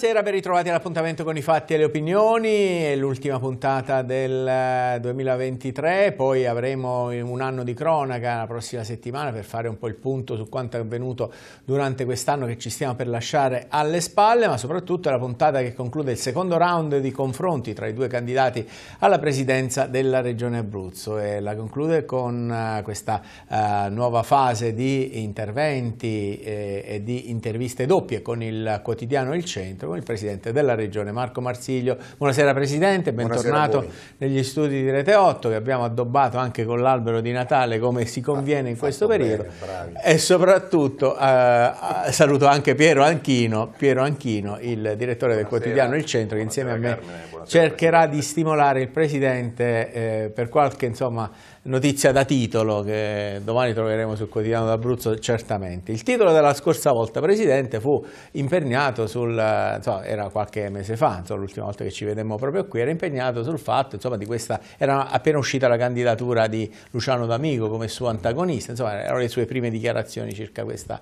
Buonasera, ben ritrovati all'appuntamento con i fatti e le opinioni, è l'ultima puntata del 2023, eh, poi avremo un anno di cronaca la prossima settimana per fare un po' il punto su quanto è avvenuto durante quest'anno che ci stiamo per lasciare alle spalle, ma soprattutto è la puntata che conclude il secondo round di confronti tra i due candidati alla presidenza della Regione Abruzzo e la conclude con eh, questa eh, nuova fase di interventi e di interviste doppie con il quotidiano Il Centro con il presidente della regione Marco Marsiglio. Buonasera presidente, bentornato Buonasera negli studi di Rete 8 che abbiamo addobbato anche con l'albero di Natale come si conviene in ah, questo periodo bene, e soprattutto eh, saluto anche Piero Anchino, Piero Anchino il direttore buonasera, del quotidiano Il Centro che insieme a me Carmine, cercherà presidente. di stimolare il presidente eh, per qualche insomma notizia da titolo che domani troveremo sul quotidiano d'Abruzzo certamente. Il titolo della scorsa volta, Presidente, fu imperniato sul, eh, insomma, era qualche mese fa, l'ultima volta che ci vedemmo proprio qui, era impegnato sul fatto, insomma, di questa, era appena uscita la candidatura di Luciano D'Amico come suo antagonista, insomma, erano le sue prime dichiarazioni circa questa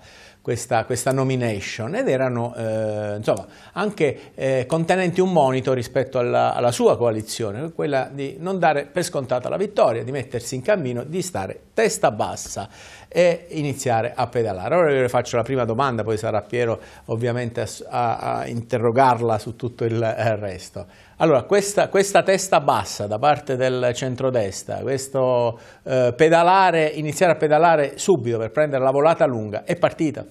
questa, questa nomination ed erano eh, insomma, anche eh, contenenti un monito rispetto alla, alla, sua coalizione, quella di non dare per scontata la vittoria, di mettersi in cammino, di stare testa bassa e iniziare a pedalare. Ora io le faccio la prima domanda, poi sarà Piero ovviamente a, a interrogarla su tutto il eh, resto. Allora, questa, questa, testa bassa da parte del centrodestra, questo eh, pedalare, iniziare a pedalare subito per prendere la volata lunga, è partita?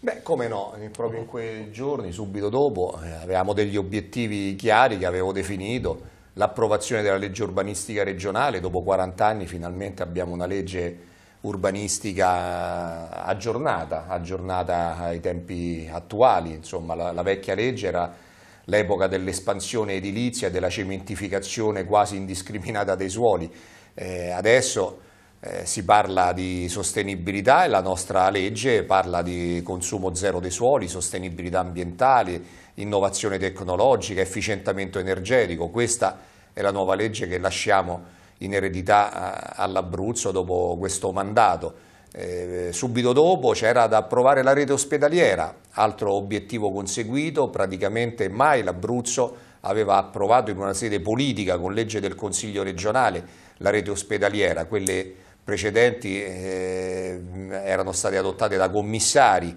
Beh, come no, proprio in quei giorni, subito dopo, eh, avevamo degli obiettivi chiari che avevo definito, l'approvazione della legge urbanistica regionale, dopo 40 anni finalmente abbiamo una legge urbanistica aggiornata, aggiornata ai tempi attuali, insomma la, la vecchia legge era l'epoca dell'espansione edilizia, della cementificazione quasi indiscriminata dei suoli, eh, adesso eh, si parla di sostenibilità e la nostra legge parla di consumo zero dei suoli, sostenibilità ambientale, innovazione tecnologica, efficientamento energetico. Questa è la nuova legge che lasciamo in eredità eh, all'Abruzzo dopo questo mandato. Eh, subito dopo c'era da approvare la rete ospedaliera, altro obiettivo conseguito, praticamente mai l'Abruzzo aveva approvato in una sede politica con legge del Consiglio regionale la rete ospedaliera, quelle precedenti eh, erano state adottate da commissari.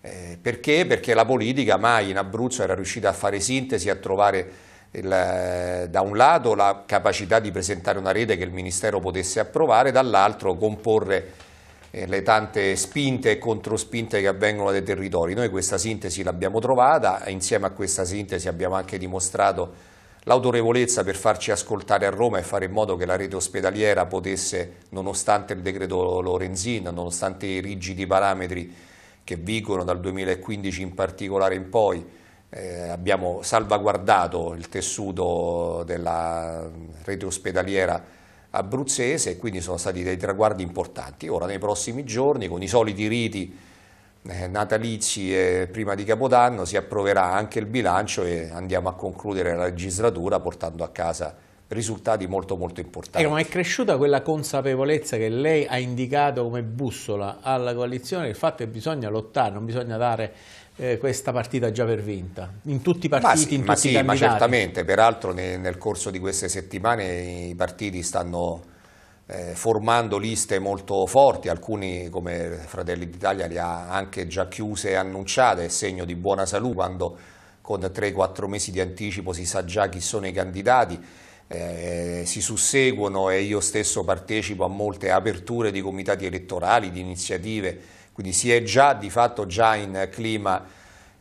Eh, perché? Perché la politica mai in Abruzzo era riuscita a fare sintesi, a trovare il, eh, da un lato la capacità di presentare una rete che il Ministero potesse approvare, dall'altro comporre eh, le tante spinte e controspinte che avvengono dai territori. Noi questa sintesi l'abbiamo trovata, insieme a questa sintesi abbiamo anche dimostrato l'autorevolezza per farci ascoltare a Roma e fare in modo che la rete ospedaliera potesse, nonostante il decreto Lorenzin, nonostante i rigidi parametri che vigono dal 2015 in particolare in poi, eh, abbiamo salvaguardato il tessuto della rete ospedaliera abruzzese e quindi sono stati dei traguardi importanti. Ora nei prossimi giorni con i soliti riti eh, natalizi e prima di Capodanno si approverà anche il bilancio e andiamo a concludere la legislatura portando a casa risultati molto molto importanti. Ecco, ma è cresciuta quella consapevolezza che lei ha indicato come bussola alla coalizione, il fatto che bisogna lottare, non bisogna dare eh, questa partita già per vinta, in tutti i partiti, ma sì, in ma sì, i candidati. Ma certamente, peraltro nel, nel corso di queste settimane i partiti stanno eh, formando liste molto forti, alcuni come Fratelli d'Italia li ha anche già chiuse e annunciate, è segno di buona salute quando con 3-4 mesi di anticipo si sa già chi sono i candidati, eh, si susseguono e io stesso partecipo a molte aperture di comitati elettorali, di iniziative, quindi si è già di fatto già in clima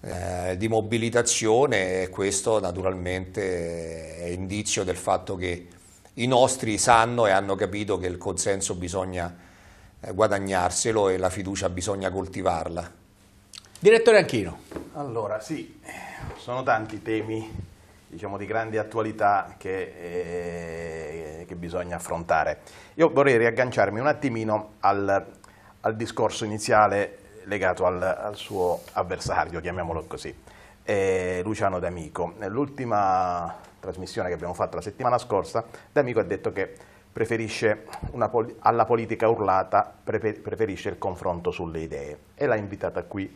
eh, di mobilitazione e questo naturalmente è indizio del fatto che i nostri sanno e hanno capito che il consenso bisogna eh, guadagnarselo e la fiducia bisogna coltivarla. Direttore Anchino. Allora, sì, sono tanti temi diciamo, di grande attualità che, eh, che, bisogna affrontare. Io vorrei riagganciarmi un attimino al, al discorso iniziale legato al, al, suo avversario, chiamiamolo così, eh, Luciano D'Amico. Nell'ultima trasmissione che abbiamo fatto la settimana scorsa, D'Amico ha detto che preferisce pol alla politica urlata, preferisce il confronto sulle idee e l'ha invitata qui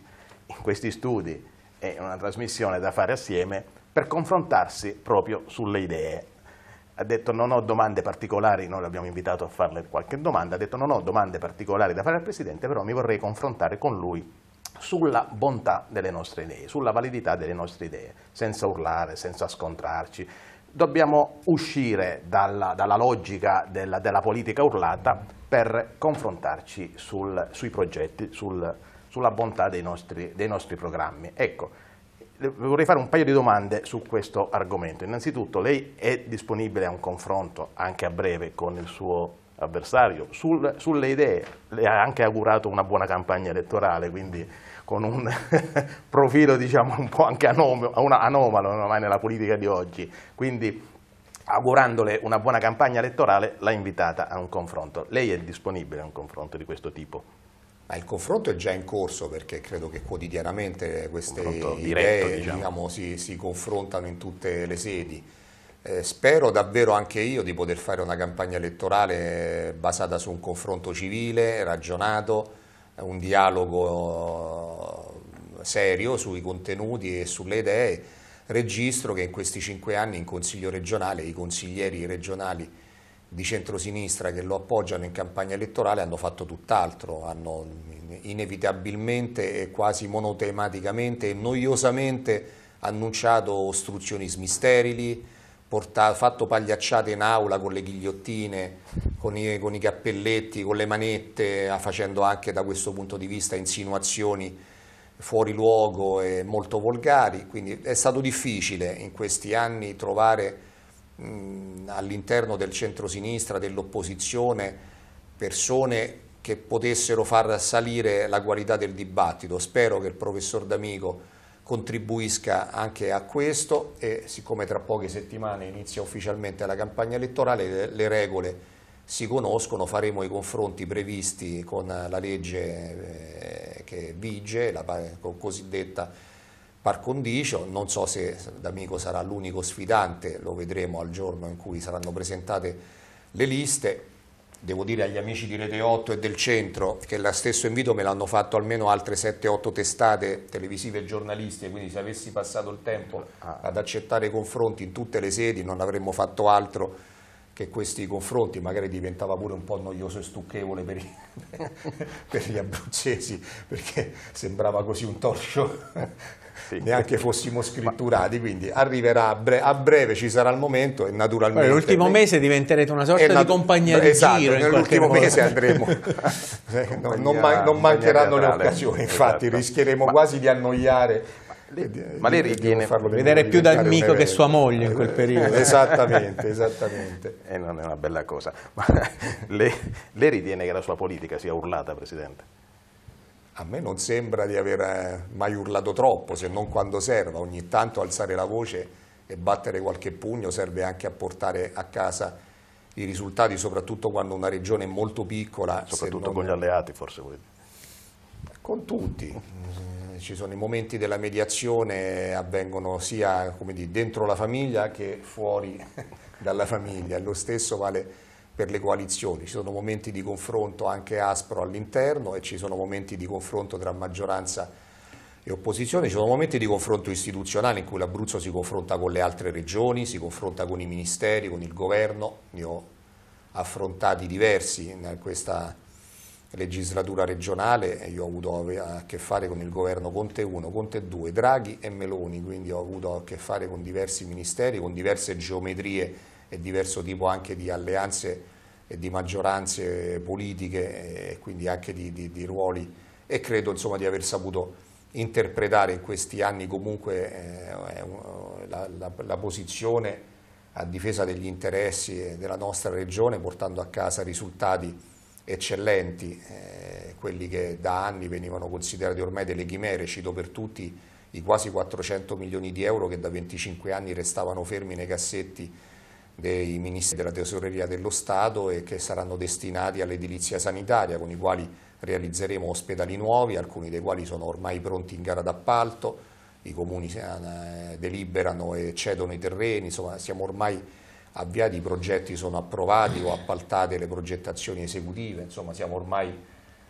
in questi studi e in una trasmissione da fare assieme per confrontarsi proprio sulle idee. Ha detto non ho domande particolari, noi l'abbiamo invitato a farle qualche domanda, ha detto non ho domande particolari da fare al Presidente, però mi vorrei confrontare con lui sulla bontà delle nostre idee, sulla validità delle nostre idee, senza urlare, senza scontrarci. Dobbiamo uscire dalla, dalla logica della, della, politica urlata per confrontarci sul, sui progetti, sul, sulla bontà dei nostri, dei nostri programmi. Ecco, vorrei fare un paio di domande su questo argomento. Innanzitutto, lei è disponibile a un confronto anche a breve con il suo avversario, sul, sulle idee, le ha anche augurato una buona campagna elettorale, quindi con un profilo diciamo, un po' anche anomalo ormai nella politica di oggi, quindi augurandole una buona campagna elettorale l'ha invitata a un confronto. Lei è disponibile a un confronto di questo tipo? Ma il confronto è già in corso perché credo che quotidianamente queste idee diretto, diciamo. Diciamo, si, si confrontano in tutte le sedi. Eh, spero davvero anche io di poter fare una campagna elettorale basata su un confronto civile, ragionato, un dialogo eh, serio sui contenuti e sulle idee. Registro che in questi cinque anni in Consiglio regionale i consiglieri regionali di centrosinistra che lo appoggiano in campagna elettorale hanno fatto tutt'altro, hanno inevitabilmente e quasi monotematicamente e noiosamente annunciato ostruzionismi sterili, portato, fatto pagliacciate in aula con le ghigliottine, con i, con i cappelletti, con le manette, ah, facendo anche da questo punto di vista insinuazioni fuori luogo e molto volgari, quindi è stato difficile in questi anni trovare all'interno del centro-sinistra, dell'opposizione, persone che potessero far salire la qualità del dibattito. Spero che il professor D'Amico contribuisca anche a questo e siccome tra poche settimane inizia ufficialmente la campagna elettorale le regole si conoscono, faremo i confronti previsti con la legge eh, che vige, la cosiddetta par condicio, non so se D'Amico sarà l'unico sfidante, lo vedremo al giorno in cui saranno presentate le liste, devo dire agli amici di Rete 8 e del centro che lo stesso invito me l'hanno fatto almeno altre 7-8 testate televisive e giornalistiche, quindi se avessi passato il tempo ah. ad accettare confronti in tutte le sedi non avremmo fatto altro che questi confronti, magari diventava pure un po' noioso e stucchevole per, i, per gli abruzzesi, perché sembrava così un torcio sì. neanche fossimo scritturati, quindi arriverà a breve, a breve, ci sarà il momento e naturalmente... Nell'ultimo mese diventerete una sorta nat- di compagnia di esatto, giro. nell'ultimo mese andremo, eh, non, non, man- non mancheranno le occasioni, esatto. infatti esatto. rischieremo ma, quasi di annoiare ma eh, eh, lei ritiene vedere più dal mico che sua moglie in quel periodo esattamente esattamente e non è una bella cosa ma lei, lei ritiene che la sua politica sia urlata presidente a me non sembra di aver eh, mai urlato troppo, se non quando serva, ogni tanto alzare la voce e battere qualche pugno serve anche a portare a casa i risultati, soprattutto quando una regione è molto piccola. Soprattutto non... con gli alleati forse. Con tutti, eh, ci sono i momenti della mediazione, avvengono sia dire, dentro la famiglia che fuori dalla famiglia, lo stesso vale per le coalizioni, ci sono momenti di confronto anche aspro all'interno e ci sono momenti di confronto tra maggioranza e opposizione, ci sono momenti di confronto istituzionale in cui l'Abruzzo si confronta con le altre regioni, si confronta con i ministeri, con il governo, ne ho affrontati diversi in questa legislatura regionale, io ho avuto a che fare con il governo Conte 1, Conte 2, Draghi e Meloni, quindi ho avuto a che fare con diversi ministeri, con diverse geometrie e diverso tipo anche di alleanze e di maggioranze politiche e quindi anche di, di, di ruoli e credo insomma, di aver saputo interpretare in questi anni comunque eh, la, la, la posizione a difesa degli interessi della nostra regione portando a casa risultati eccellenti, eh, quelli che da anni venivano considerati ormai delle chimere, cito per tutti i quasi 400 milioni di euro che da 25 anni restavano fermi nei cassetti dei ministri della tesoreria dello Stato e che saranno destinati all'edilizia sanitaria con i quali realizzeremo ospedali nuovi, alcuni dei quali sono ormai pronti in gara d'appalto, i comuni eh, deliberano e cedono i terreni, insomma siamo ormai avviati, i progetti sono approvati o appaltate le progettazioni esecutive, insomma siamo ormai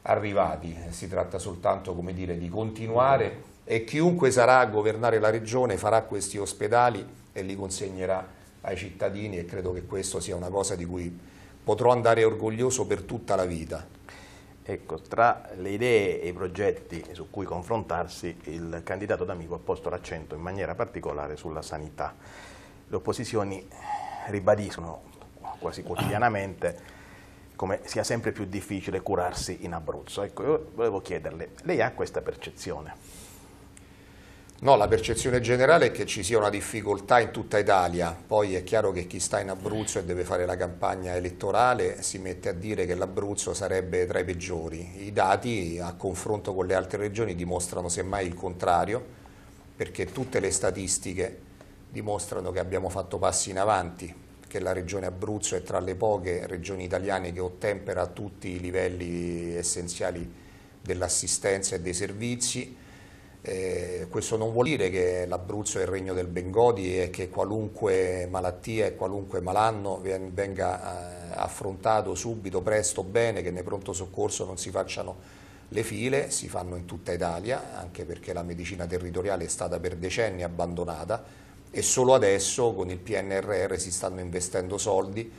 arrivati, si tratta soltanto dire, di continuare e chiunque sarà a governare la regione farà questi ospedali e li consegnerà ai cittadini e credo che questo sia una cosa di cui potrò andare orgoglioso per tutta la vita. Ecco, tra le idee e i progetti su cui confrontarsi, il candidato D'Amico ha posto l'accento in maniera particolare sulla sanità. Le opposizioni ribadiscono quasi quotidianamente come sia sempre più difficile curarsi in Abruzzo. Ecco, io volevo chiederle, lei ha questa percezione? No, la percezione generale è che ci sia una difficoltà in tutta Italia, poi è chiaro che chi sta in Abruzzo e deve fare la campagna elettorale si mette a dire che l'Abruzzo sarebbe tra i peggiori. I dati a confronto con le altre regioni dimostrano semmai il contrario, perché tutte le statistiche dimostrano che abbiamo fatto passi in avanti, che la regione Abruzzo è tra le poche regioni italiane che ottempera a tutti i livelli essenziali dell'assistenza e dei servizi eh, questo non vuol dire che l'Abruzzo è il regno del Bengodi e che qualunque malattia e qualunque malanno venga eh, affrontato subito, presto, bene, che nel pronto soccorso non si facciano le file, si fanno in tutta Italia, anche perché la medicina territoriale è stata per decenni abbandonata e solo adesso con il PNRR si stanno investendo soldi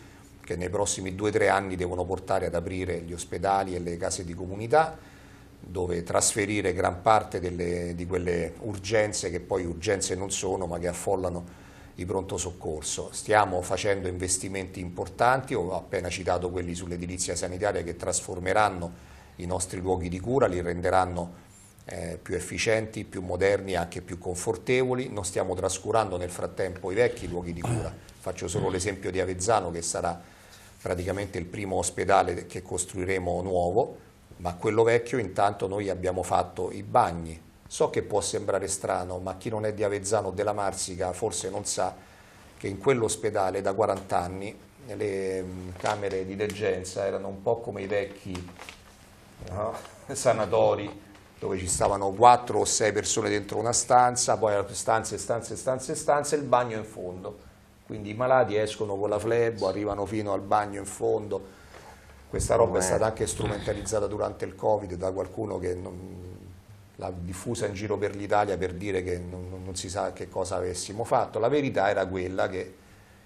che nei prossimi 2-3 anni devono portare ad aprire gli ospedali e le case di comunità dove trasferire gran parte delle, di quelle urgenze che poi urgenze non sono ma che affollano i pronto soccorso. Stiamo facendo investimenti importanti, ho appena citato quelli sull'edilizia sanitaria che trasformeranno i nostri luoghi di cura, li renderanno eh, più efficienti, più moderni e anche più confortevoli. Non stiamo trascurando nel frattempo i vecchi luoghi di cura. Faccio solo l'esempio di Avezzano che sarà praticamente il primo ospedale che costruiremo nuovo ma quello vecchio intanto noi abbiamo fatto i bagni. So che può sembrare strano, ma chi non è di Avezzano o della Marsica forse non sa che in quell'ospedale da 40 anni le mm, camere di degenza erano un po' come i vecchi no? sanatori dove ci stavano 4 o 6 persone dentro una stanza, poi stanze, stanze, stanze, stanze e il bagno in fondo. Quindi i malati escono con la flebo, arrivano fino al bagno in fondo, questa roba è stata anche strumentalizzata durante il Covid da qualcuno che l'ha diffusa in giro per l'Italia per dire che non, non si sa che cosa avessimo fatto. La verità era quella che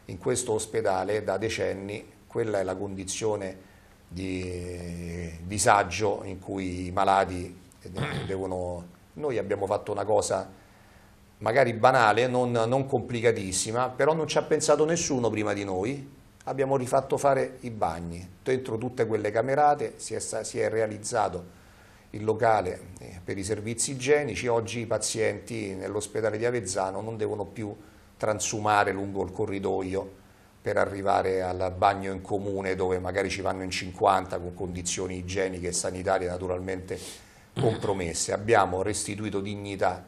in questo ospedale da decenni quella è la condizione di disagio in cui i malati devono... Noi abbiamo fatto una cosa magari banale, non, non complicatissima, però non ci ha pensato nessuno prima di noi abbiamo rifatto fare i bagni, dentro tutte quelle camerate si è, si è realizzato il locale eh, per i servizi igienici, oggi i pazienti nell'ospedale di Avezzano non devono più transumare lungo il corridoio per arrivare al bagno in comune dove magari ci vanno in 50 con condizioni igieniche e sanitarie naturalmente compromesse. Abbiamo restituito dignità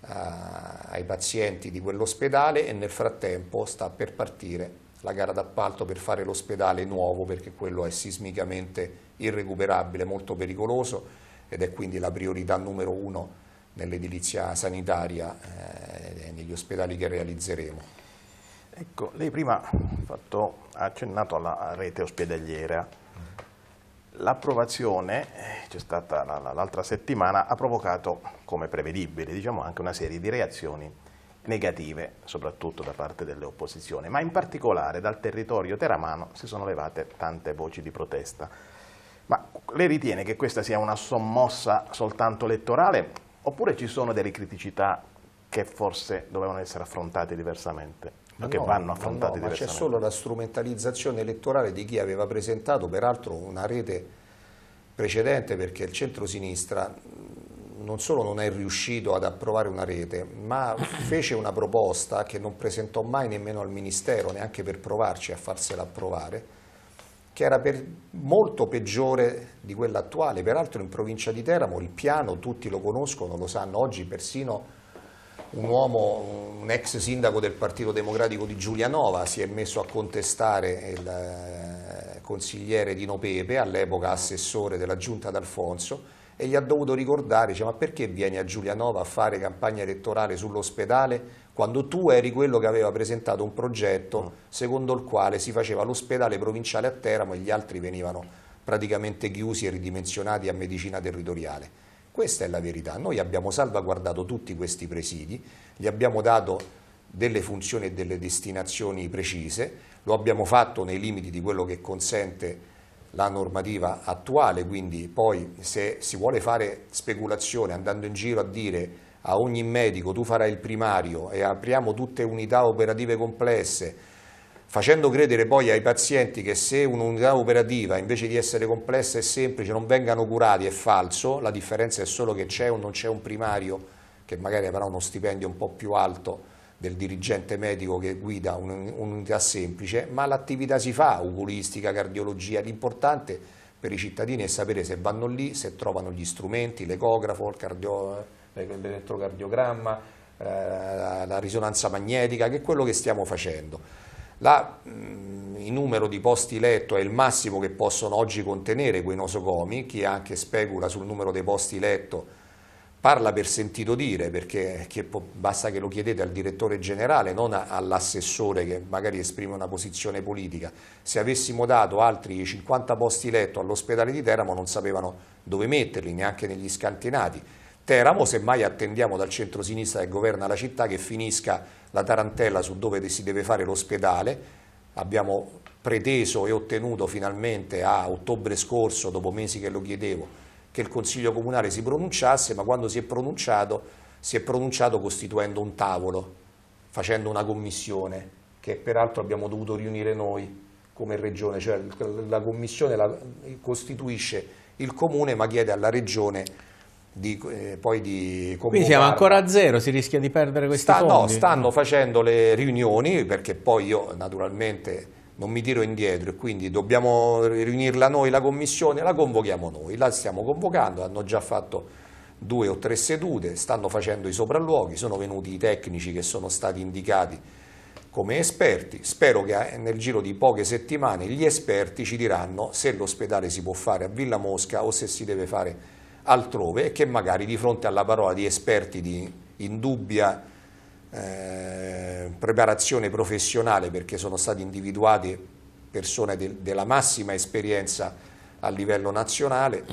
uh, ai pazienti di quell'ospedale e nel frattempo sta per partire la gara d'appalto per fare l'ospedale nuovo perché quello è sismicamente irrecuperabile, molto pericoloso ed è quindi la priorità numero uno nell'edilizia sanitaria eh, e eh, negli ospedali che realizzeremo. Ecco, lei prima ha, fatto, ha accennato alla rete ospedaliera. L'approvazione, eh, c'è stata l'altra settimana, ha provocato, come prevedibile, diciamo, anche una serie di reazioni negative, soprattutto da parte delle opposizioni, ma in particolare dal territorio teramano si sono levate tante voci di protesta. Ma lei ritiene che questa sia una sommossa soltanto elettorale oppure ci sono delle criticità che forse dovevano essere affrontate diversamente? Ma che no, vanno affrontate no, C'è solo la strumentalizzazione elettorale di chi aveva presentato peraltro una rete precedente perché il centro-sinistra non solo non è riuscito ad approvare una rete, ma fece una proposta che non presentò mai nemmeno al Ministero, neanche per provarci a farsela approvare, che era per, molto peggiore di quella attuale. Peraltro in provincia di Teramo il piano, tutti lo conoscono, lo sanno oggi, persino un uomo, un ex sindaco del Partito Democratico di Giulianova si è messo a contestare il eh, consigliere Dino Pepe, all'epoca assessore della giunta d'Alfonso, e gli ha dovuto ricordare, dice, ma perché vieni a Giulianova a fare campagna elettorale sull'ospedale quando tu eri quello che aveva presentato un progetto secondo il quale si faceva l'ospedale provinciale a Teramo e gli altri venivano praticamente chiusi e ridimensionati a medicina territoriale. Questa è la verità, noi abbiamo salvaguardato tutti questi presidi, gli abbiamo dato delle funzioni e delle destinazioni precise, lo abbiamo fatto nei limiti di quello che consente la normativa attuale, quindi poi se si vuole fare speculazione andando in giro a dire a ogni medico tu farai il primario e apriamo tutte unità operative complesse, facendo credere poi ai pazienti che se un'unità operativa invece di essere complessa e semplice non vengano curati è falso, la differenza è solo che c'è o non c'è un primario che magari avrà uno stipendio un po' più alto del dirigente medico che guida un'unità semplice, ma l'attività si fa, oculistica, cardiologia, l'importante per i cittadini è sapere se vanno lì, se trovano gli strumenti, l'ecografo, eh, l'elettrocardiogramma, eh, la risonanza magnetica, che è quello che stiamo facendo. La, mm, il numero di posti letto è il massimo che possono oggi contenere quei nosocomi, chi anche specula sul numero dei posti letto parla per sentito dire, perché che può, basta che lo chiedete al direttore generale, non all'assessore che magari esprime una posizione politica. Se avessimo dato altri 50 posti letto all'ospedale di Teramo non sapevano dove metterli, neanche negli scantinati. Teramo, semmai attendiamo dal centro-sinistra che governa la città che finisca la tarantella su dove si deve fare l'ospedale, abbiamo preteso e ottenuto finalmente a ottobre scorso, dopo mesi che lo chiedevo, che il Consiglio Comunale si pronunciasse, ma quando si è pronunciato, si è pronunciato costituendo un tavolo, facendo una commissione, che peraltro abbiamo dovuto riunire noi come Regione, cioè la commissione la costituisce il Comune ma chiede alla Regione di, eh, poi di Quindi siamo ancora a zero, si rischia di perdere questi Sta, fondi? No, stanno facendo le riunioni, perché poi io naturalmente non mi tiro indietro e quindi dobbiamo riunirla noi la commissione, la convochiamo noi, la stiamo convocando, hanno già fatto due o tre sedute, stanno facendo i sopralluoghi, sono venuti i tecnici che sono stati indicati come esperti, spero che eh, nel giro di poche settimane gli esperti ci diranno se l'ospedale si può fare a Villa Mosca o se si deve fare altrove e che magari di fronte alla parola di esperti di indubbia eh, preparazione professionale perché sono state individuate persone de della massima esperienza a livello nazionale,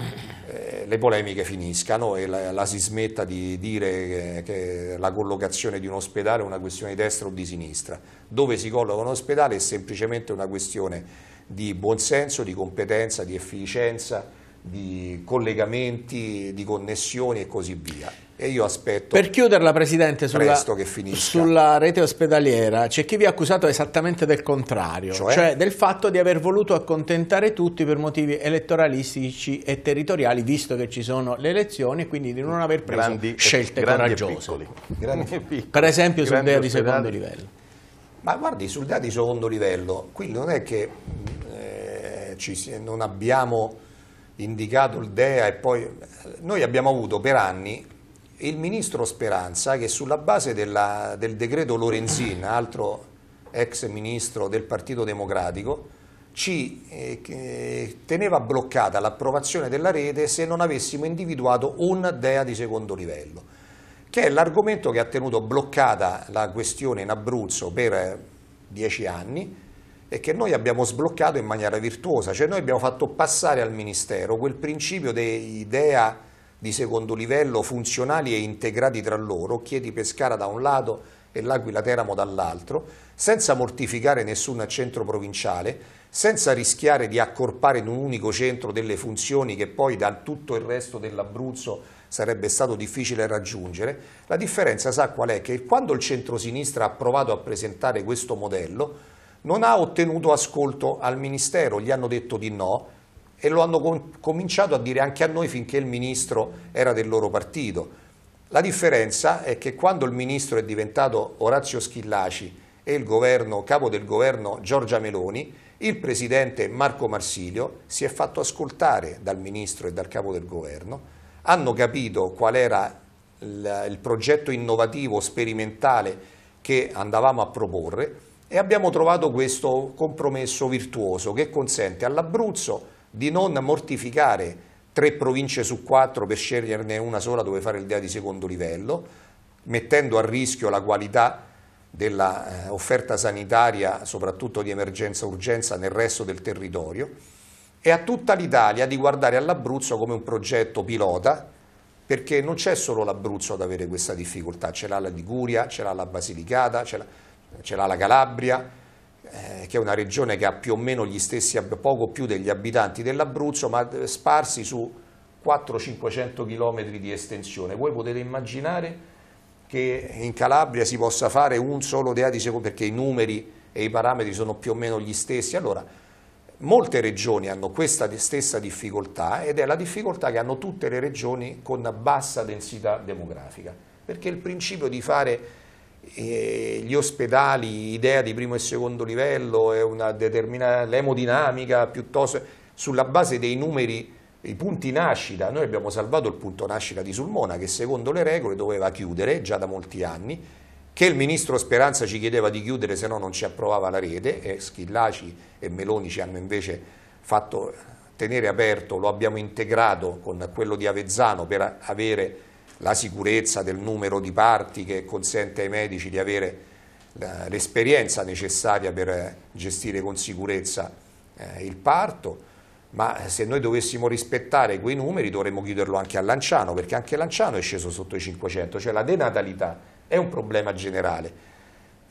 eh, le polemiche finiscano e la, la si smetta di dire che, che, la collocazione di un ospedale è una questione di destra o di sinistra. Dove si colloca un ospedale è semplicemente una questione di buonsenso, di competenza, di efficienza, di collegamenti, di connessioni e così via. E io aspetto. Per chiuderla, Presidente, sulla, sulla rete ospedaliera, c'è chi vi ha accusato esattamente del contrario, cioè? cioè? del fatto di aver voluto accontentare tutti per motivi elettoralistici e territoriali, visto che ci sono le elezioni, e quindi di non aver preso grandi, scelte grandi coraggiose. per esempio, sul DEA di secondo livello. Ma guardi, sul DEA di secondo livello, qui non è che eh, ci, non abbiamo indicato il DEA e poi... Noi abbiamo avuto per anni il ministro Speranza che sulla base della, del decreto Lorenzin, altro ex ministro del Partito Democratico, ci eh, teneva bloccata l'approvazione della rete se non avessimo individuato un DEA di secondo livello, che è l'argomento che ha tenuto bloccata la questione in Abruzzo per eh, dieci anni è che noi abbiamo sbloccato in maniera virtuosa, cioè noi abbiamo fatto passare al Ministero quel principio di idea di secondo livello funzionali e integrati tra loro, chiedi Pescara da un lato e l'Aquila Teramo dall'altro, senza mortificare nessun centro provinciale, senza rischiare di accorpare in un unico centro delle funzioni che poi da tutto il resto dell'Abruzzo sarebbe stato difficile raggiungere, la differenza sa qual è? Che quando il centro-sinistra ha provato a presentare questo modello, non ha ottenuto ascolto al Ministero, gli hanno detto di no e lo hanno com cominciato a dire anche a noi finché il Ministro era del loro partito. La differenza è che quando il Ministro è diventato Orazio Schillaci e il governo, capo del governo Giorgia Meloni, il Presidente Marco Marsilio si è fatto ascoltare dal Ministro e dal capo del governo, hanno capito qual era il, il progetto innovativo, sperimentale che andavamo a proporre e abbiamo trovato questo compromesso virtuoso che consente all'Abruzzo di non mortificare tre province su quattro per sceglierne una sola dove fare il DEA di secondo livello, mettendo a rischio la qualità dell'offerta eh, sanitaria, soprattutto di emergenza-urgenza nel resto del territorio, e a tutta l'Italia di guardare all'Abruzzo come un progetto pilota, perché non c'è solo l'Abruzzo ad avere questa difficoltà, ce l'ha la Liguria, ce l'ha la Basilicata, ce l'ha ce l'ha la Calabria, eh, che è una regione che ha più o meno gli stessi, poco più degli abitanti dell'Abruzzo, ma eh, sparsi su 400-500 km di estensione. Voi potete immaginare che in Calabria si possa fare un solo DEA di deadice perché i numeri e i parametri sono più o meno gli stessi. Allora, molte regioni hanno questa stessa difficoltà ed è la difficoltà che hanno tutte le regioni con bassa densità demografica, perché il principio di fare gli ospedali, idea di primo e secondo livello e una determinata l'emodinamica piuttosto sulla base dei numeri, i punti nascita, noi abbiamo salvato il punto nascita di Sulmona che secondo le regole doveva chiudere già da molti anni, che il ministro Speranza ci chiedeva di chiudere se no non ci approvava la rete e Schillaci e Meloni ci hanno invece fatto tenere aperto, lo abbiamo integrato con quello di Avezzano per avere la sicurezza del numero di parti che consente ai medici di avere eh, l'esperienza necessaria per eh, gestire con sicurezza eh, il parto, ma se noi dovessimo rispettare quei numeri dovremmo chiuderlo anche a Lanciano, perché anche Lanciano è sceso sotto i 500, cioè la denatalità è un problema generale.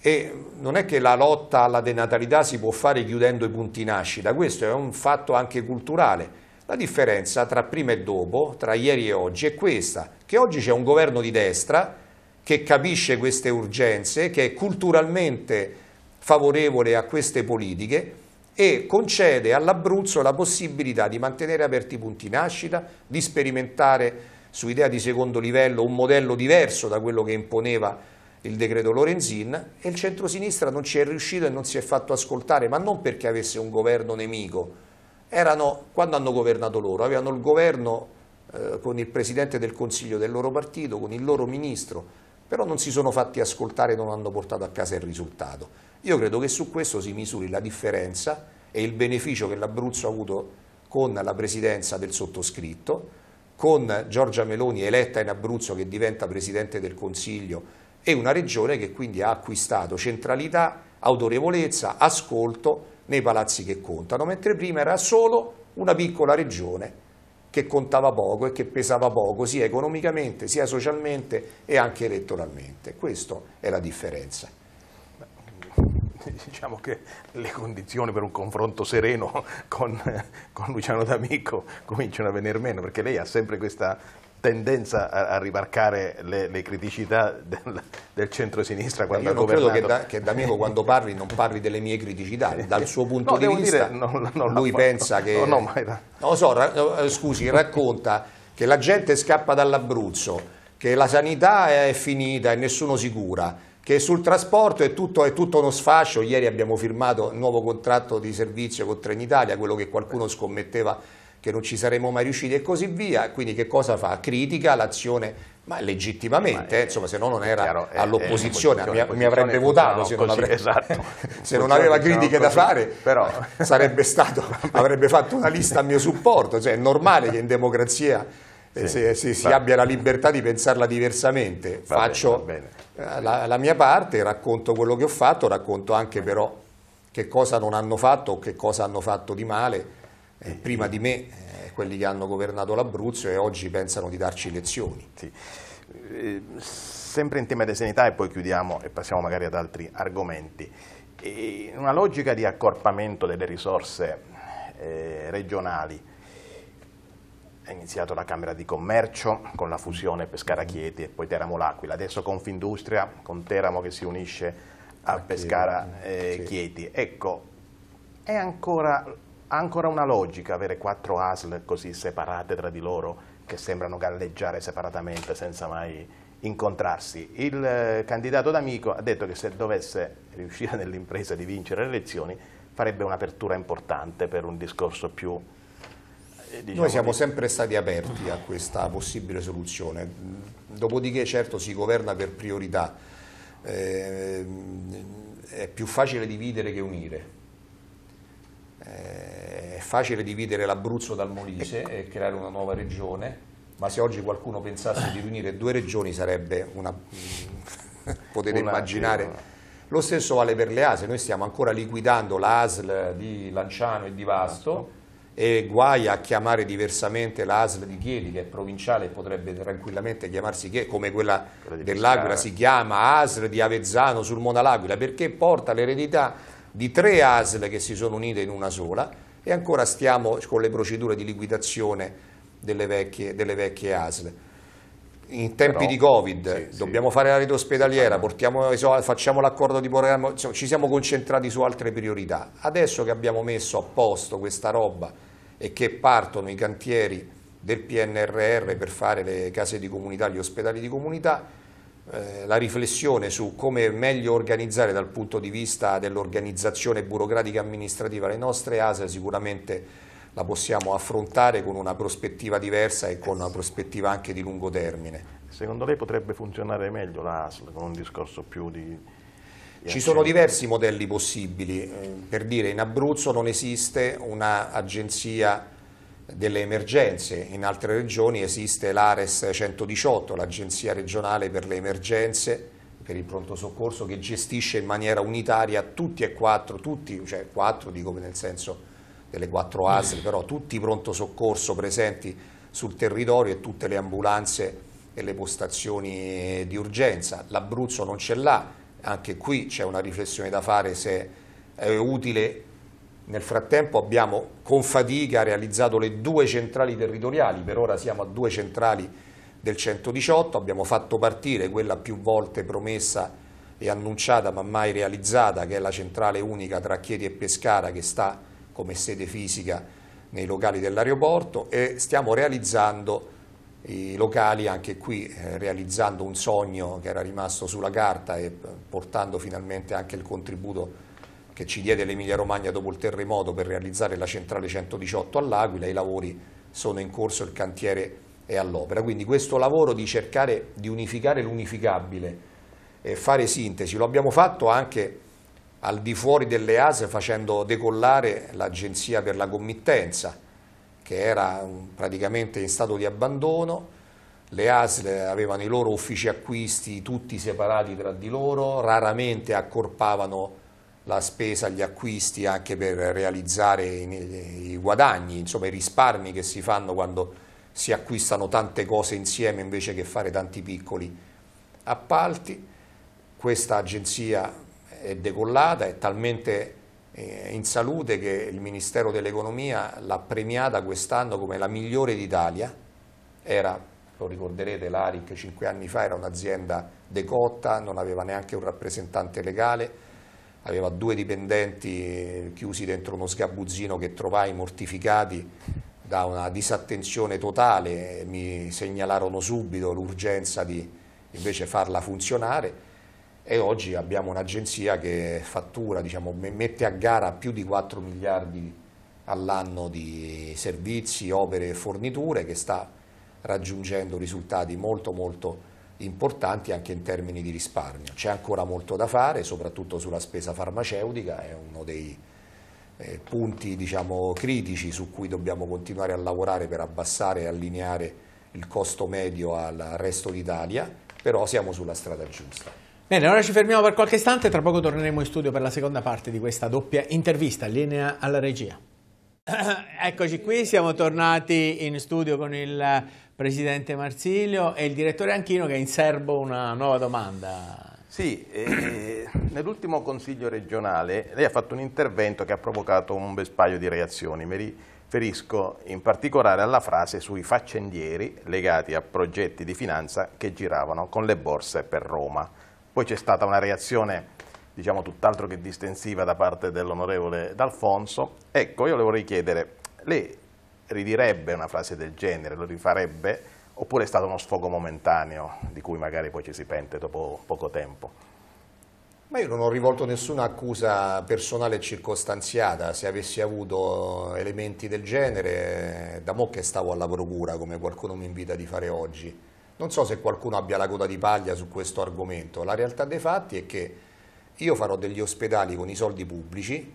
E non è che la lotta alla denatalità si può fare chiudendo i punti nascita, questo è un fatto anche culturale la differenza tra prima e dopo, tra ieri e oggi, è questa, che oggi c'è un governo di destra che capisce queste urgenze, che è culturalmente favorevole a queste politiche e concede all'Abruzzo la possibilità di mantenere aperti i punti nascita, di sperimentare su idea di secondo livello un modello diverso da quello che imponeva il decreto Lorenzin e il centrosinistra non ci è riuscito e non si è fatto ascoltare, ma non perché avesse un governo nemico, erano, quando hanno governato loro, avevano il governo eh, con il presidente del consiglio del loro partito, con il loro ministro, però non si sono fatti ascoltare e non hanno portato a casa il risultato. Io credo che su questo si misuri la differenza e il beneficio che l'Abruzzo ha avuto con la presidenza del sottoscritto, con Giorgia Meloni eletta in Abruzzo che diventa Presidente del Consiglio e una regione che quindi ha acquistato centralità, autorevolezza, ascolto nei palazzi che contano, mentre prima era solo una piccola regione che contava poco e che pesava poco sia economicamente, sia socialmente e anche elettoralmente. Questa è la differenza diciamo che le condizioni per un confronto sereno con, con Luciano D'Amico cominciano a venir meno, perché lei ha sempre questa tendenza a, a rimarcare le, le, criticità del, del centro-sinistra quando Io non governato. credo che, da, che D'Amico quando parli non parli delle mie criticità, dal suo punto no, di vista dire, non, non lui pensa che... No, no, ma era... no, so, ra eh, eh, scusi, racconta che la gente scappa dall'Abruzzo, che la sanità è finita e nessuno si cura, che sul trasporto è tutto, è tutto, uno sfascio, ieri abbiamo firmato il nuovo contratto di servizio con Trenitalia, quello che qualcuno scommetteva che non ci saremmo mai riusciti e così via. Quindi che cosa fa? Critica l'azione ma legittimamente, ma è, eh, insomma, se no non era chiaro, eh, all'opposizione, è, eh, è, mi, mi, avrebbe votato se non, così, esatto. se non aveva critiche da fare, però stato, avrebbe fatto una lista a mio supporto, cioè è normale che in democrazia sì, se, se si abbia la libertà di pensarla diversamente, va faccio bene, bene. La, la, mia parte, racconto quello che ho fatto, racconto anche però che cosa non hanno fatto o che cosa hanno fatto di male, eh, prima di me eh, quelli che hanno governato l'Abruzzo e oggi pensano di darci lezioni. Sì. Eh, sempre in tema di sanità e poi chiudiamo e passiamo magari ad altri argomenti. In una logica di accorpamento delle risorse eh, regionali, è iniziato la Camera di Commercio con la fusione Pescara-Chieti e poi Teramo-L'Aquila, adesso Confindustria con Teramo che si unisce a Pescara-Chieti. Eh, ecco, è ancora ha ancora una logica avere quattro ASL così separate tra di loro che sembrano galleggiare separatamente senza mai incontrarsi. Il eh, candidato d'amico ha detto che se dovesse riuscire nell'impresa di vincere le elezioni farebbe un'apertura importante per un discorso più... Eh, diciamo, Noi siamo di... sempre stati aperti a questa possibile soluzione, dopodiché certo si governa per priorità, eh, è più facile dividere che unire eh, è facile dividere l'Abruzzo dal Molise e creare una nuova regione, ma se oggi qualcuno pensasse di riunire due regioni sarebbe una... potete una immaginare... Regione. Lo stesso vale per le ASE, noi stiamo ancora liquidando l'ASL di Lanciano e di Vasto esatto. e guai a chiamare diversamente l'ASL di Chieti che è provinciale e potrebbe tranquillamente chiamarsi Chieti, come quella dell'Aquila si chiama ASL di Avezzano sul Mona Monalaquila perché porta l'eredità di tre ASL che si sono unite in una sola e ancora stiamo con le procedure di liquidazione delle vecchie, delle vecchie ASL. In tempi Però, di Covid sì, dobbiamo sì. fare la rete ospedaliera, portiamo, facciamo l'accordo di programma, insomma, ci siamo concentrati su altre priorità. Adesso che abbiamo messo a posto questa roba e che partono i cantieri del PNRR per fare le case di comunità, gli ospedali di comunità, eh, la riflessione su come meglio organizzare dal punto di vista dell'organizzazione burocratica amministrativa le nostre ASE sicuramente la possiamo affrontare con una prospettiva diversa e con una prospettiva anche di lungo termine. Secondo lei potrebbe funzionare meglio la ASL con un discorso più di... di Ci sono diversi modelli possibili, eh, per dire in Abruzzo non esiste un'agenzia delle emergenze. In altre regioni esiste l'Ares 118, l'Agenzia regionale per le emergenze, per il pronto soccorso, che gestisce in maniera unitaria tutti e quattro, tutti, cioè quattro dico nel senso delle quattro ASL, mm. però tutti i pronto soccorso presenti sul territorio e tutte le ambulanze e le postazioni di urgenza. L'Abruzzo non ce l'ha, anche qui c'è una riflessione da fare se è utile nel frattempo abbiamo con fatica realizzato le due centrali territoriali, per ora siamo a due centrali del 118, abbiamo fatto partire quella più volte promessa e annunciata ma mai realizzata che è la centrale unica tra Chieti e Pescara che sta come sede fisica nei locali dell'aeroporto e stiamo realizzando i locali anche qui eh, realizzando un sogno che era rimasto sulla carta e eh, portando finalmente anche il contributo che ci diede l'Emilia Romagna dopo il terremoto per realizzare la centrale 118 all'Aquila, i lavori sono in corso, il cantiere è all'opera. Quindi questo lavoro di cercare di unificare l'unificabile e fare sintesi, lo abbiamo fatto anche al di fuori delle ASE facendo decollare l'Agenzia per la committenza che era praticamente in stato di abbandono, le ASL avevano i loro uffici acquisti tutti separati tra di loro, raramente accorpavano la spesa, gli acquisti anche per realizzare i, guadagni, insomma i risparmi che si fanno quando si acquistano tante cose insieme invece che fare tanti piccoli appalti. Questa agenzia è decollata, è talmente eh, in salute che il Ministero dell'Economia l'ha premiata quest'anno come la migliore d'Italia, era, lo ricorderete, l'Aric cinque anni fa era un'azienda decotta, non aveva neanche un rappresentante legale, aveva due dipendenti chiusi dentro uno sgabuzzino che trovai mortificati da una disattenzione totale, mi segnalarono subito l'urgenza di invece farla funzionare e oggi abbiamo un'agenzia che fattura, diciamo, mette a gara più di 4 miliardi all'anno di servizi, opere e forniture che sta raggiungendo risultati molto molto importanti importanti anche in termini di risparmio. C'è ancora molto da fare, soprattutto sulla spesa farmaceutica, è uno dei eh, punti diciamo, critici su cui dobbiamo continuare a lavorare per abbassare e allineare il costo medio al resto d'Italia, però siamo sulla strada giusta. Bene, ora ci fermiamo per qualche istante, tra poco torneremo in studio per la seconda parte di questa doppia intervista, linea alla regia. Eccoci qui, siamo tornati in studio con il presidente Marsilio e il direttore Anchino che è in serbo una nuova domanda. Sì, eh, nell'ultimo consiglio regionale lei ha fatto un intervento che ha provocato un bel paio di reazioni. Mi riferisco in particolare alla frase sui faccendieri legati a progetti di finanza che giravano con le borse per Roma. Poi c'è stata una reazione diciamo tutt'altro che distensiva da parte dell'onorevole D'Alfonso. Ecco, io le vorrei chiedere, lei ridirebbe una frase del genere, lo rifarebbe, oppure è stato uno sfogo momentaneo di cui magari poi ci si pente dopo poco tempo? Ma io non ho rivolto nessuna accusa personale e circostanziata, se avessi avuto elementi del genere, da mo' che stavo alla procura, come qualcuno mi invita di fare oggi. Non so se qualcuno abbia la coda di paglia su questo argomento, la realtà dei fatti è che io farò degli ospedali con i soldi pubblici,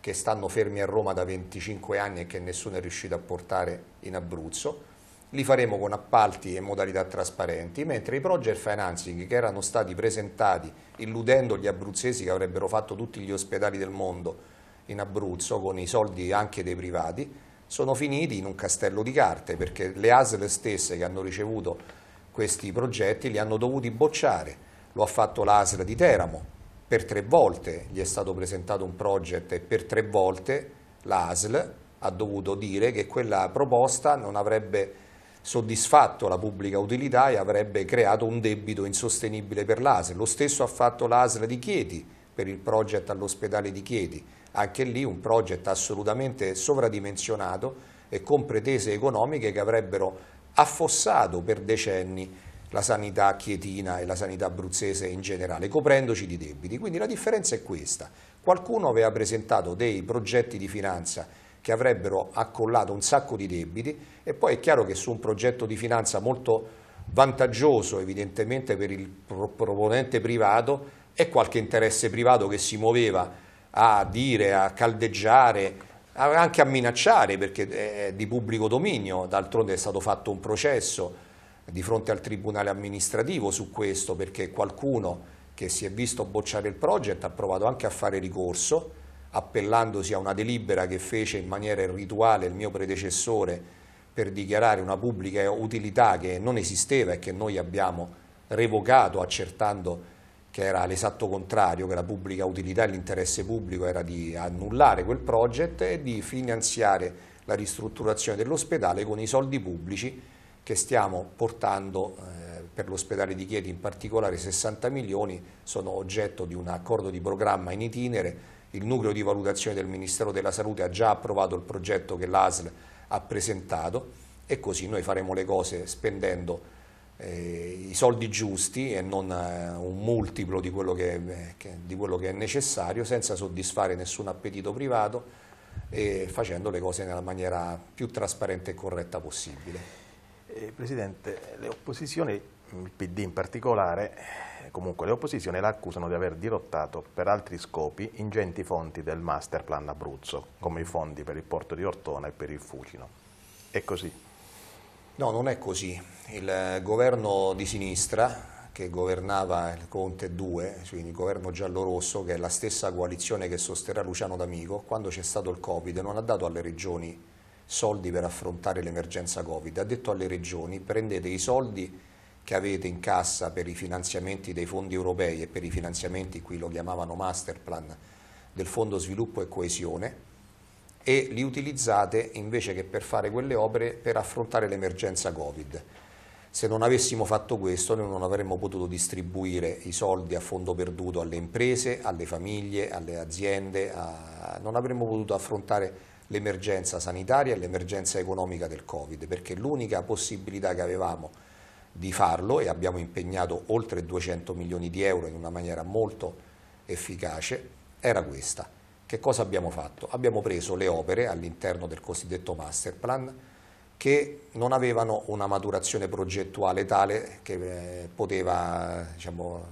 che stanno fermi a Roma da 25 anni e che nessuno è riuscito a portare in Abruzzo. Li faremo con appalti e modalità trasparenti, mentre i project financing che erano stati presentati illudendo gli abruzzesi che avrebbero fatto tutti gli ospedali del mondo in Abruzzo con i soldi anche dei privati, sono finiti in un castello di carte perché le ASL stesse che hanno ricevuto questi progetti li hanno dovuti bocciare. Lo ha fatto l'ASL di Teramo, per tre volte gli è stato presentato un progetto e per tre volte l'ASL ha dovuto dire che quella proposta non avrebbe soddisfatto la pubblica utilità e avrebbe creato un debito insostenibile per l'ASL. Lo stesso ha fatto l'ASL di Chieti per il progetto all'ospedale di Chieti, anche lì un progetto assolutamente sovradimensionato e con pretese economiche che avrebbero affossato per decenni la sanità chietina e la sanità abruzzese in generale, coprendoci di debiti. Quindi la differenza è questa. Qualcuno aveva presentato dei progetti di finanza che avrebbero accollato un sacco di debiti e poi è chiaro che su un progetto di finanza molto vantaggioso evidentemente per il proponente privato è qualche interesse privato che si muoveva a dire, a caldeggiare, anche a minacciare perché è di pubblico dominio, d'altronde è stato fatto un processo di fronte al Tribunale amministrativo su questo perché qualcuno che si è visto bocciare il progetto ha provato anche a fare ricorso appellandosi a una delibera che fece in maniera irrituale il mio predecessore per dichiarare una pubblica utilità che non esisteva e che noi abbiamo revocato accertando che era l'esatto contrario, che la pubblica utilità e l'interesse pubblico era di annullare quel progetto e di finanziare la ristrutturazione dell'ospedale con i soldi pubblici che stiamo portando eh, per l'ospedale di Chieti in particolare 60 milioni sono oggetto di un accordo di programma in itinere il nucleo di valutazione del Ministero della Salute ha già approvato il progetto che l'ASL ha presentato e così noi faremo le cose spendendo eh, i soldi giusti e non eh, un multiplo di quello che, eh, che, di quello che, è necessario senza soddisfare nessun appetito privato e facendo le cose nella maniera più trasparente e corretta possibile. Eh, Presidente, le opposizioni, il PD in particolare, eh, comunque le opposizioni la accusano di aver dirottato per altri scopi ingenti fonti del master plan Abruzzo, come i fondi per il porto di Ortona e per il Fucino. È così? No, non è così. Il governo di sinistra, che governava il Conte 2, quindi il governo giallorosso, che è la stessa coalizione che sosterrà Luciano D'Amico, quando c'è stato il Covid non ha dato alle regioni soldi per affrontare l'emergenza Covid, ha detto alle regioni prendete i soldi che avete in cassa per i finanziamenti dei fondi europei e per i finanziamenti, qui lo chiamavano masterplan, del Fondo Sviluppo e Coesione e li utilizzate invece che per fare quelle opere per affrontare l'emergenza Covid. Se non avessimo fatto questo noi non avremmo potuto distribuire i soldi a fondo perduto alle imprese, alle famiglie, alle aziende, a... non avremmo potuto affrontare l'emergenza sanitaria e l'emergenza economica del Covid, perché l'unica possibilità che avevamo di farlo e abbiamo impegnato oltre 200 milioni di euro in una maniera molto efficace era questa. Che cosa abbiamo fatto? Abbiamo preso le opere all'interno del cosiddetto master plan che non avevano una maturazione progettuale tale che eh, poteva diciamo,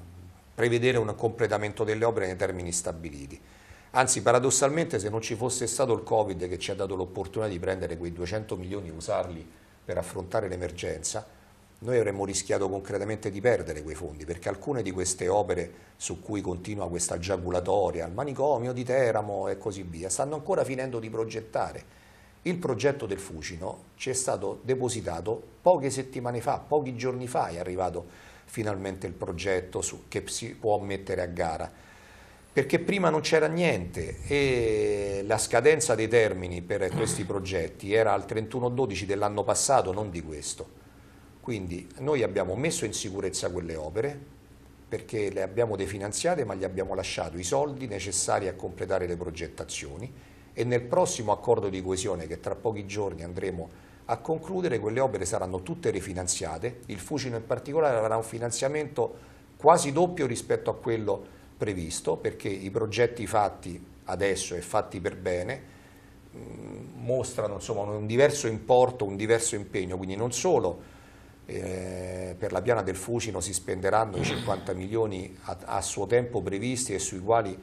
prevedere un completamento delle opere nei termini stabiliti. Anzi, paradossalmente, se non ci fosse stato il Covid che ci ha dato l'opportunità di prendere quei 200 milioni e usarli per affrontare l'emergenza, noi avremmo rischiato concretamente di perdere quei fondi, perché alcune di queste opere su cui continua questa giaculatoria, il manicomio di Teramo e così via, stanno ancora finendo di progettare. Il progetto del Fucino ci è stato depositato poche settimane fa, pochi giorni fa è arrivato finalmente il progetto su, che si può mettere a gara perché prima non c'era niente e la scadenza dei termini per questi progetti era al 31-12 dell'anno passato, non di questo. Quindi noi abbiamo messo in sicurezza quelle opere perché le abbiamo definanziate ma gli abbiamo lasciato i soldi necessari a completare le progettazioni e nel prossimo accordo di coesione che tra pochi giorni andremo a concludere quelle opere saranno tutte rifinanziate, il Fucino in particolare avrà un finanziamento quasi doppio rispetto a quello previsto perché i progetti fatti adesso e fatti per bene mm, mostrano insomma, un diverso importo, un diverso impegno, quindi non solo eh, per la piana del Fucino si spenderanno i 50 milioni a, a suo tempo previsti e sui quali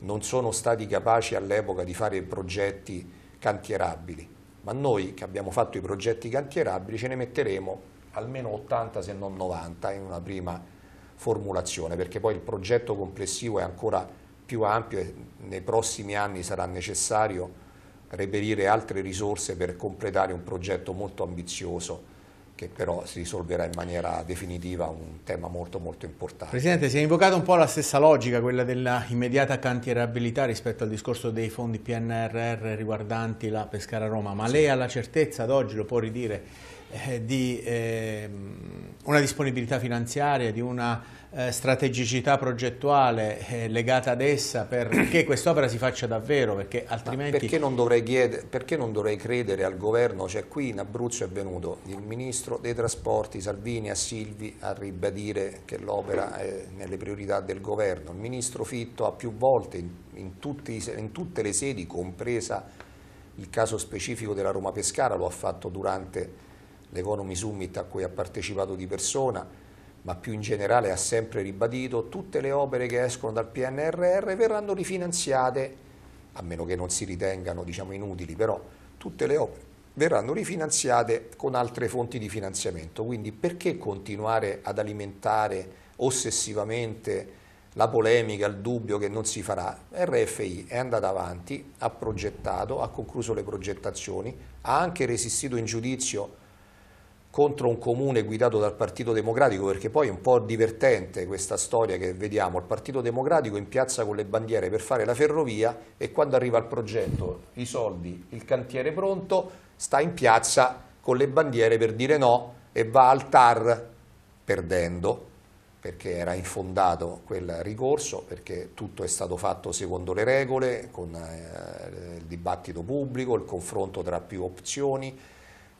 non sono stati capaci all'epoca di fare progetti cantierabili, ma noi che abbiamo fatto i progetti cantierabili ce ne metteremo almeno 80 se non 90 in una prima formulazione, perché poi il progetto complessivo è ancora più ampio e nei prossimi anni sarà necessario reperire altre risorse per completare un progetto molto ambizioso che però si risolverà in maniera definitiva un tema molto molto importante. Presidente, si è invocata un po' la stessa logica, quella dell'immediata cantierabilità rispetto al discorso dei fondi PNRR riguardanti la Pescara Roma, ma sì. lei ha la certezza ad oggi, lo può ridire, eh, di eh, una disponibilità finanziaria, di una eh, strategicità progettuale eh, legata ad essa perché quest'opera si faccia davvero, perché altrimenti... Perché non, chiedere, perché non, dovrei credere al governo? Cioè qui in Abruzzo è venuto il Ministro dei Trasporti Salvini a Silvi a ribadire che l'opera è nelle priorità del governo, il Ministro Fitto ha più volte in, in, tutti, in tutte le sedi, compresa il caso specifico della Roma Pescara, lo ha fatto durante l'Economy Summit a cui ha partecipato di persona, ma più in generale ha sempre ribadito tutte le opere che escono dal PNRR verranno rifinanziate, a meno che non si ritengano diciamo, inutili, però tutte le opere verranno rifinanziate con altre fonti di finanziamento. Quindi perché continuare ad alimentare ossessivamente la polemica, il dubbio che non si farà. RFI è andata avanti, ha progettato, ha concluso le progettazioni, ha anche resistito in giudizio contro un comune guidato dal Partito Democratico, perché poi è un po' divertente questa storia che vediamo, il Partito Democratico in piazza con le bandiere per fare la ferrovia e quando arriva il progetto, i soldi, il cantiere pronto, sta in piazza con le bandiere per dire no e va al TAR perdendo perché era infondato quel ricorso, perché tutto è stato fatto secondo le regole, con eh, il dibattito pubblico, il confronto tra più opzioni,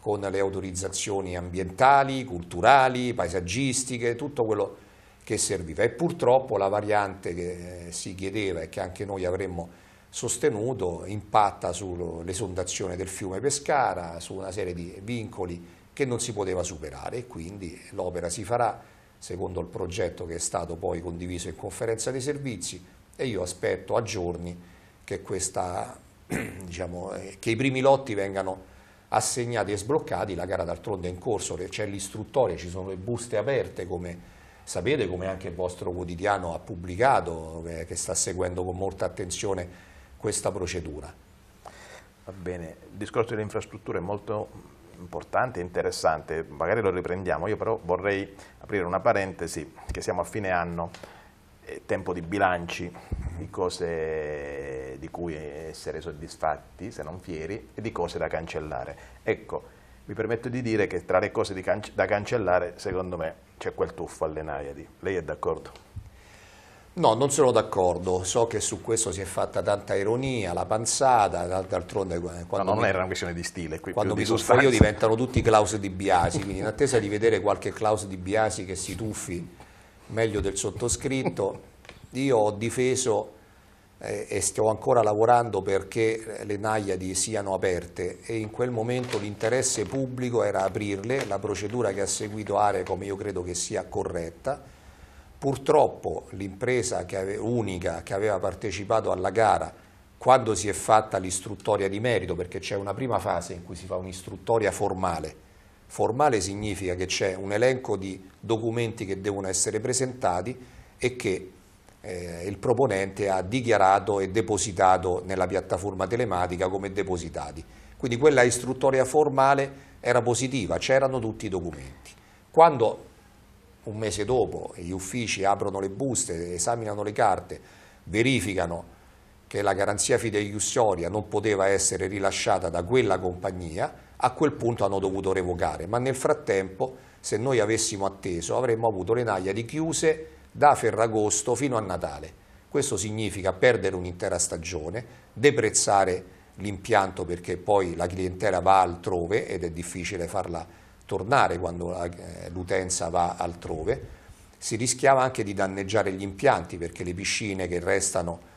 con le autorizzazioni ambientali, culturali, paesaggistiche, tutto quello che serviva. E purtroppo la variante che eh, si chiedeva e che anche noi avremmo sostenuto impatta sull'esondazione del fiume Pescara, su una serie di vincoli che non si poteva superare e quindi l'opera si farà secondo il progetto che è stato poi condiviso in conferenza dei servizi e io aspetto a giorni che, questa, diciamo, eh, che i primi lotti vengano assegnati e sbloccati, la gara d'altronde è in corso, c'è l'istruttoria, ci sono le buste aperte come sapete, come anche il vostro quotidiano ha pubblicato, eh, che sta seguendo con molta attenzione questa procedura. Va bene, il discorso delle infrastrutture è molto importante e interessante, magari lo riprendiamo, io però vorrei aprire una parentesi che siamo a fine anno eh, tempo di bilanci, di cose di cui essere soddisfatti se non fieri e di cose da cancellare. Ecco, mi permetto di dire che tra le cose canc da cancellare, secondo me, c'è quel tuffo alle Naiadi. Lei è d'accordo? No, non sono d'accordo. So che su questo si è fatta tanta ironia, la panzata, d'altronde... Eh, no, non mi, era una questione di stile. Qui, quando mi tuffo io diventano tutti Klaus di Biasi, quindi in attesa di vedere qualche Klaus di Biasi che si tuffi meglio del sottoscritto, io ho difeso eh, e stiamo ancora lavorando perché le Naiadi siano aperte e in quel momento l'interesse pubblico era aprirle, la procedura che ha seguito Arecom io credo che sia corretta, purtroppo l'impresa unica che aveva partecipato alla gara quando si è fatta l'istruttoria di merito, perché c'è una prima fase in cui si fa un'istruttoria formale, Formale significa che c'è un elenco di documenti che devono essere presentati e che eh, il proponente ha dichiarato e depositato nella piattaforma telematica come depositati. Quindi quella istruttoria formale era positiva, c'erano tutti i documenti. Quando un mese dopo gli uffici aprono le buste, esaminano le carte, verificano che la garanzia fideiussoria non poteva essere rilasciata da quella compagnia, a quel punto hanno dovuto revocare, ma nel frattempo se noi avessimo atteso avremmo avuto le nagliari chiuse da Ferragosto fino a Natale. Questo significa perdere un'intera stagione, deprezzare l'impianto perché poi la clientela va altrove ed è difficile farla tornare quando eh, l'utenza va altrove. Si rischiava anche di danneggiare gli impianti perché le piscine che restano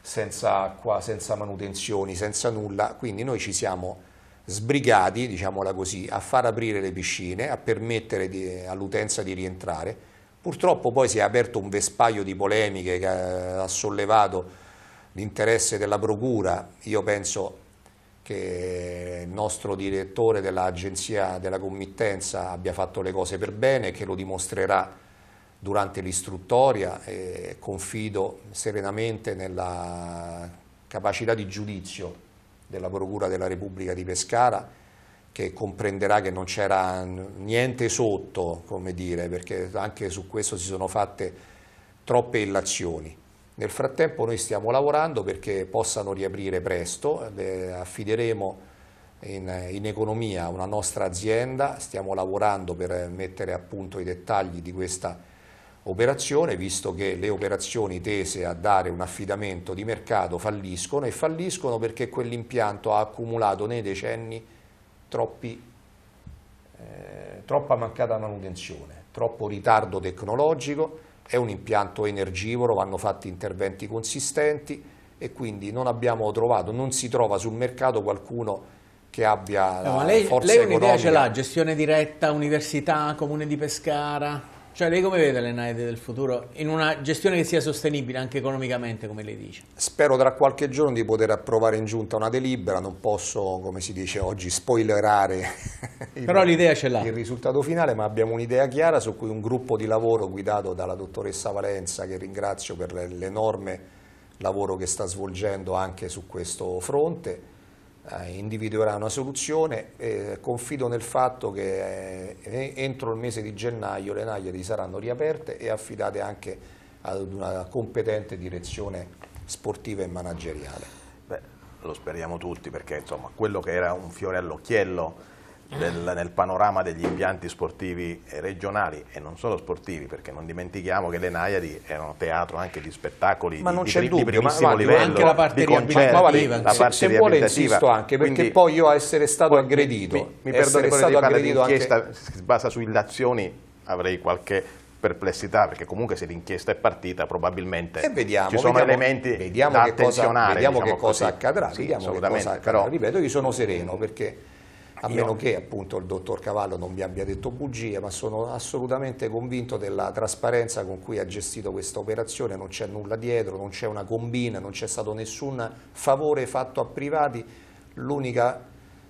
senza acqua, senza manutenzioni, senza nulla, quindi noi ci siamo sbrigati, diciamola così, a far aprire le piscine, a permettere all'utenza di rientrare. Purtroppo poi si è aperto un vespaio di polemiche che ha sollevato l'interesse della Procura. Io penso che il nostro direttore dell'Agenzia della Committenza abbia fatto le cose per bene e che lo dimostrerà durante l'istruttoria confido serenamente nella capacità di giudizio della Procura della Repubblica di Pescara che comprenderà che non c'era niente sotto, come dire, perché anche su questo si sono fatte troppe illazioni. Nel frattempo noi stiamo lavorando perché possano riaprire presto, affideremo in, in economia una nostra azienda, stiamo lavorando per mettere a punto i dettagli di questa azienda operazione, visto che le operazioni tese a dare un affidamento di mercato falliscono e falliscono perché quell'impianto ha accumulato nei decenni troppi, eh, troppa mancata manutenzione, troppo ritardo tecnologico, è un impianto energivoro, vanno fatti interventi consistenti e quindi non abbiamo trovato, non si trova sul mercato qualcuno che abbia no, lei, lei un'idea ce l'ha, gestione diretta, università, comune di Pescara? Cioè lei come vede le naide del futuro in una gestione che sia sostenibile anche economicamente come lei dice? Spero tra qualche giorno di poter approvare in giunta una delibera, non posso come si dice oggi spoilerare Però l'idea ce il risultato finale ma abbiamo un'idea chiara su cui un gruppo di lavoro guidato dalla dottoressa Valenza che ringrazio per l'enorme lavoro che sta svolgendo anche su questo fronte eh, individuerà una soluzione, eh, confido nel fatto che eh, eh entro il mese di gennaio le Nagliari saranno riaperte e affidate anche ad una competente direzione sportiva e manageriale. Beh, lo speriamo tutti perché insomma, quello che era un fiore all'occhiello del, nel panorama degli impianti sportivi regionali e non solo sportivi, perché non dimentichiamo che le Naiadi erano teatro anche di spettacoli ma di, non c'è di, dubbio, primissimo ma, livello, anche la parte di concerti, valeva, la parte se, se vuole insisto anche, perché Quindi, poi io a essere stato aggredito, mi, mi essere stato aggredito l'inchiesta anche... si basa su illazioni, avrei qualche perplessità, perché comunque se l'inchiesta è partita probabilmente e vediamo, ci sono vediamo, elementi vediamo da che attenzionare. Diciamo cosa, vediamo diciamo che cosa accadrà, sì, vediamo che cosa accadrà. Ripeto, io sono sereno perché a Io... meno che appunto il dottor Cavallo non mi abbia detto bugie, ma sono assolutamente convinto della trasparenza con cui ha gestito questa operazione, non c'è nulla dietro, non c'è una combina, non c'è stato nessun favore fatto a privati, l'unica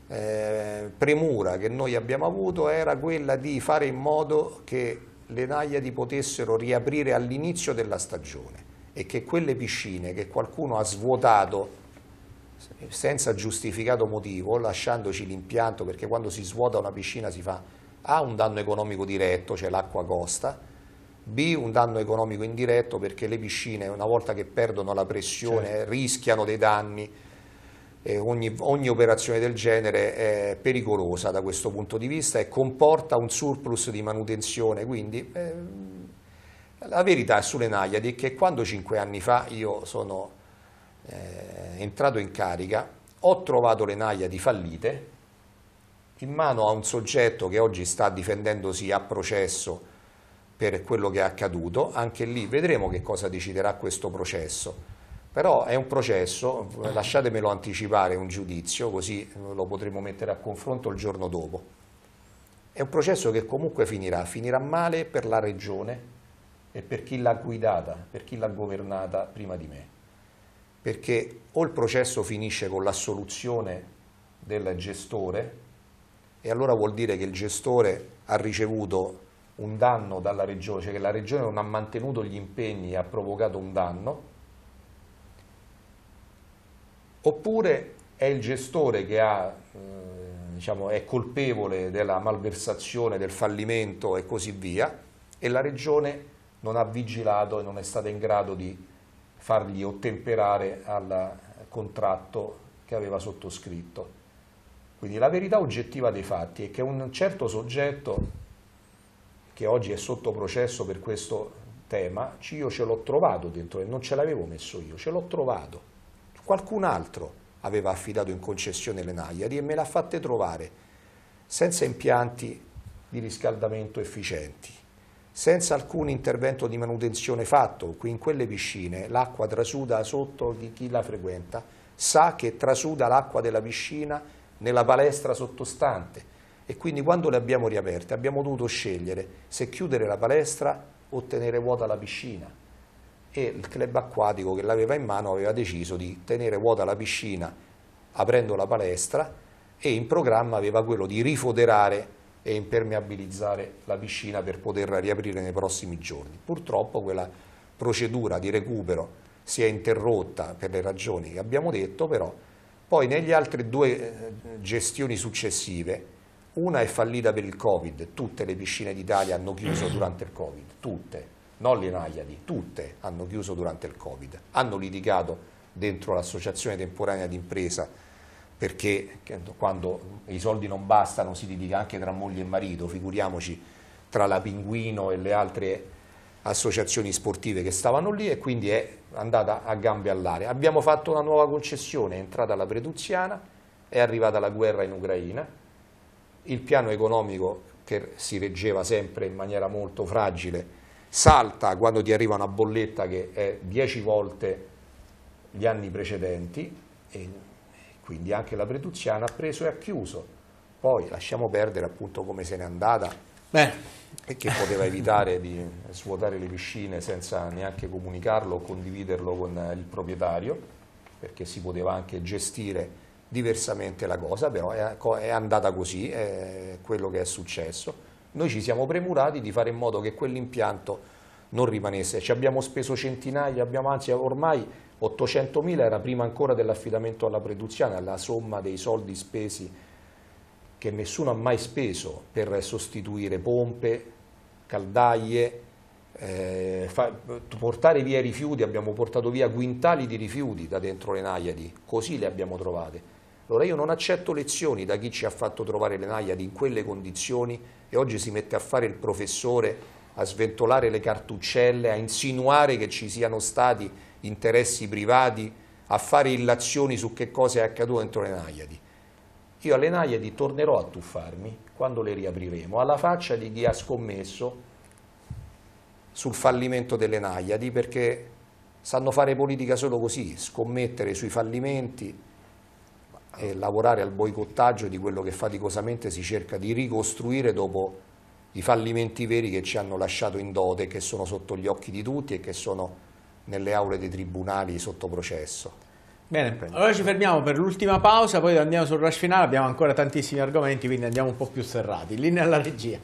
eh, premura che noi abbiamo avuto era quella di fare in modo che le Nagliadi potessero riaprire all'inizio della stagione e che quelle piscine che qualcuno ha svuotato senza giustificato motivo, lasciandoci l'impianto, perché quando si svuota una piscina si fa A un danno economico diretto, cioè l'acqua costa, B un danno economico indiretto perché le piscine una volta che perdono la pressione certo. rischiano dei danni e ogni, ogni, operazione del genere è pericolosa da questo punto di vista e comporta un surplus di manutenzione, quindi eh, la verità sulle Nagliadi è che quando cinque anni fa io sono eh, entrato in carica, ho trovato le naia di fallite in mano a un soggetto che oggi sta difendendosi a processo per quello che è accaduto, anche lì vedremo che cosa deciderà questo processo. Però è un processo, lasciatemelo anticipare un giudizio, così lo potremo mettere a confronto il giorno dopo. È un processo che comunque finirà, finirà male per la regione e per chi l'ha guidata, per chi l'ha governata prima di me perché o il processo finisce con l'assoluzione del gestore e allora vuol dire che il gestore ha ricevuto un danno dalla regione, cioè che la regione non ha mantenuto gli impegni e ha provocato un danno, oppure è il gestore che ha, eh, diciamo, è colpevole della malversazione, del fallimento e così via, e la regione non ha vigilato e non è stata in grado di fargli ottemperare al contratto che aveva sottoscritto. Quindi la verità oggettiva dei fatti è che un certo soggetto che oggi è sotto processo per questo tema, io ce l'ho trovato dentro, non ce l'avevo messo io, ce l'ho trovato. Qualcun altro aveva affidato in concessione le Nagliari e me l'ha fatte trovare senza impianti di riscaldamento efficienti senza alcun intervento di manutenzione fatto, qui in quelle piscine l'acqua trasuda sotto di chi la frequenta, sa che trasuda l'acqua della piscina nella palestra sottostante e quindi quando le abbiamo riaperte abbiamo dovuto scegliere se chiudere la palestra o tenere vuota la piscina e il club acquatico che l'aveva in mano aveva deciso di tenere vuota la piscina aprendo la palestra e in programma aveva quello di rifoderare e impermeabilizzare la piscina per poterla riaprire nei prossimi giorni. Purtroppo quella procedura di recupero si è interrotta per le ragioni che abbiamo detto, però poi nelle altre due eh, gestioni successive, una è fallita per il Covid, tutte le piscine d'Italia hanno chiuso durante il Covid, tutte, non le Naiadi, tutte hanno chiuso durante il Covid, hanno litigato dentro l'associazione temporanea d'impresa perché quando i soldi non bastano si litiga anche tra moglie e marito, figuriamoci tra la Pinguino e le altre associazioni sportive che stavano lì e quindi è andata a gambe all'aria. Abbiamo fatto una nuova concessione, è entrata la Preduziana, è arrivata la guerra in Ucraina, il piano economico che si reggeva sempre in maniera molto fragile salta quando ti arriva una bolletta che è 10 volte gli anni precedenti quindi anche la Preduziana ha preso e ha chiuso. Poi lasciamo perdere appunto come se n'è andata Beh. e che poteva evitare di svuotare le piscine senza neanche comunicarlo o condividerlo con il proprietario, perché si poteva anche gestire diversamente la cosa, però è, andata così, è quello che è successo. Noi ci siamo premurati di fare in modo che quell'impianto non rimanesse, ci abbiamo speso centinaia, abbiamo, anzi ormai 800.000 era prima ancora dell'affidamento alla Preduziana, la somma dei soldi spesi che nessuno ha mai speso per sostituire pompe, caldaie, eh, fa, portare via i rifiuti, abbiamo portato via quintali di rifiuti da dentro le Naiadi, così le abbiamo trovate. Allora io non accetto lezioni da chi ci ha fatto trovare le Naiadi in quelle condizioni e oggi si mette a fare il professore, a sventolare le cartuccelle, a insinuare che ci siano stati interessi privati, a fare illazioni su che cosa è accaduto dentro le Naiadi. Io alle Naiadi tornerò a tuffarmi quando le riapriremo, alla faccia di chi ha scommesso sul fallimento delle Naiadi, perché sanno fare politica solo così, scommettere sui fallimenti e lavorare al boicottaggio di quello che faticosamente si cerca di ricostruire dopo i fallimenti veri che ci hanno lasciato in dote, che sono sotto gli occhi di tutti e che sono nelle aule dei tribunali sotto processo. Bene, allora ci fermiamo per l'ultima pausa, poi andiamo sul rush finale, abbiamo ancora tantissimi argomenti, quindi andiamo un po' più serrati. Linea alla regia.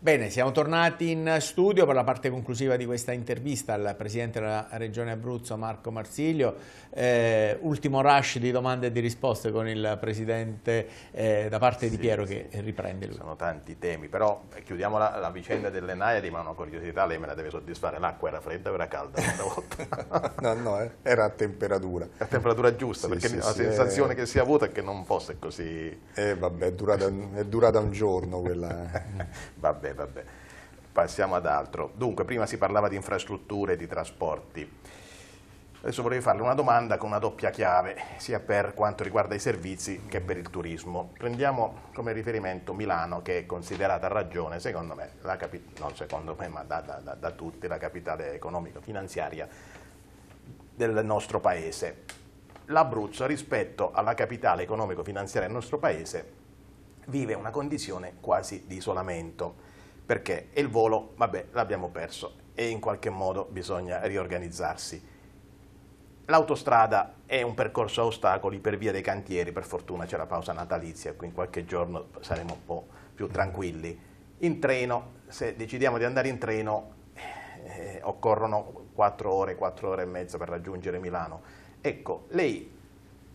Bene, siamo tornati in studio per la parte conclusiva di questa intervista al Presidente della Regione Abruzzo Marco Marsiglio. Eh, ultimo rush di domande e di risposte con il Presidente eh, da parte sì, di Piero sì. che riprende lui. Sono tanti temi, però eh, chiudiamo la, la vicenda dell'Enairi, ma una curiosità lei me la deve soddisfare. L'acqua era fredda o era calda Volta. no, no, eh, era a temperatura. A temperatura giusta, sì, perché la sensazione è... Eh. che si è avuta è che non fosse così... Eh vabbè, è durata, è durata un giorno quella... vabbè ok, eh, vabbè, passiamo ad altro. Dunque, prima si parlava di infrastrutture e di trasporti. Adesso vorrei farle una domanda con una doppia chiave, sia per quanto riguarda i servizi che per il turismo. Prendiamo come riferimento Milano, che è considerata ragione, secondo me, non secondo me, ma da, da, da tutti, la capitale economico-finanziaria del nostro paese. L'Abruzzo, rispetto alla capitale economico-finanziaria del nostro paese, vive una condizione quasi di isolamento perché il volo, vabbè, l'abbiamo perso e in qualche modo bisogna riorganizzarsi. L'autostrada è un percorso a ostacoli per via dei cantieri, per fortuna c'è la pausa natalizia, quindi qualche giorno saremo un po' più tranquilli. In treno, se decidiamo di andare in treno, eh, occorrono 4 ore, 4 ore e mezza per raggiungere Milano. Ecco, lei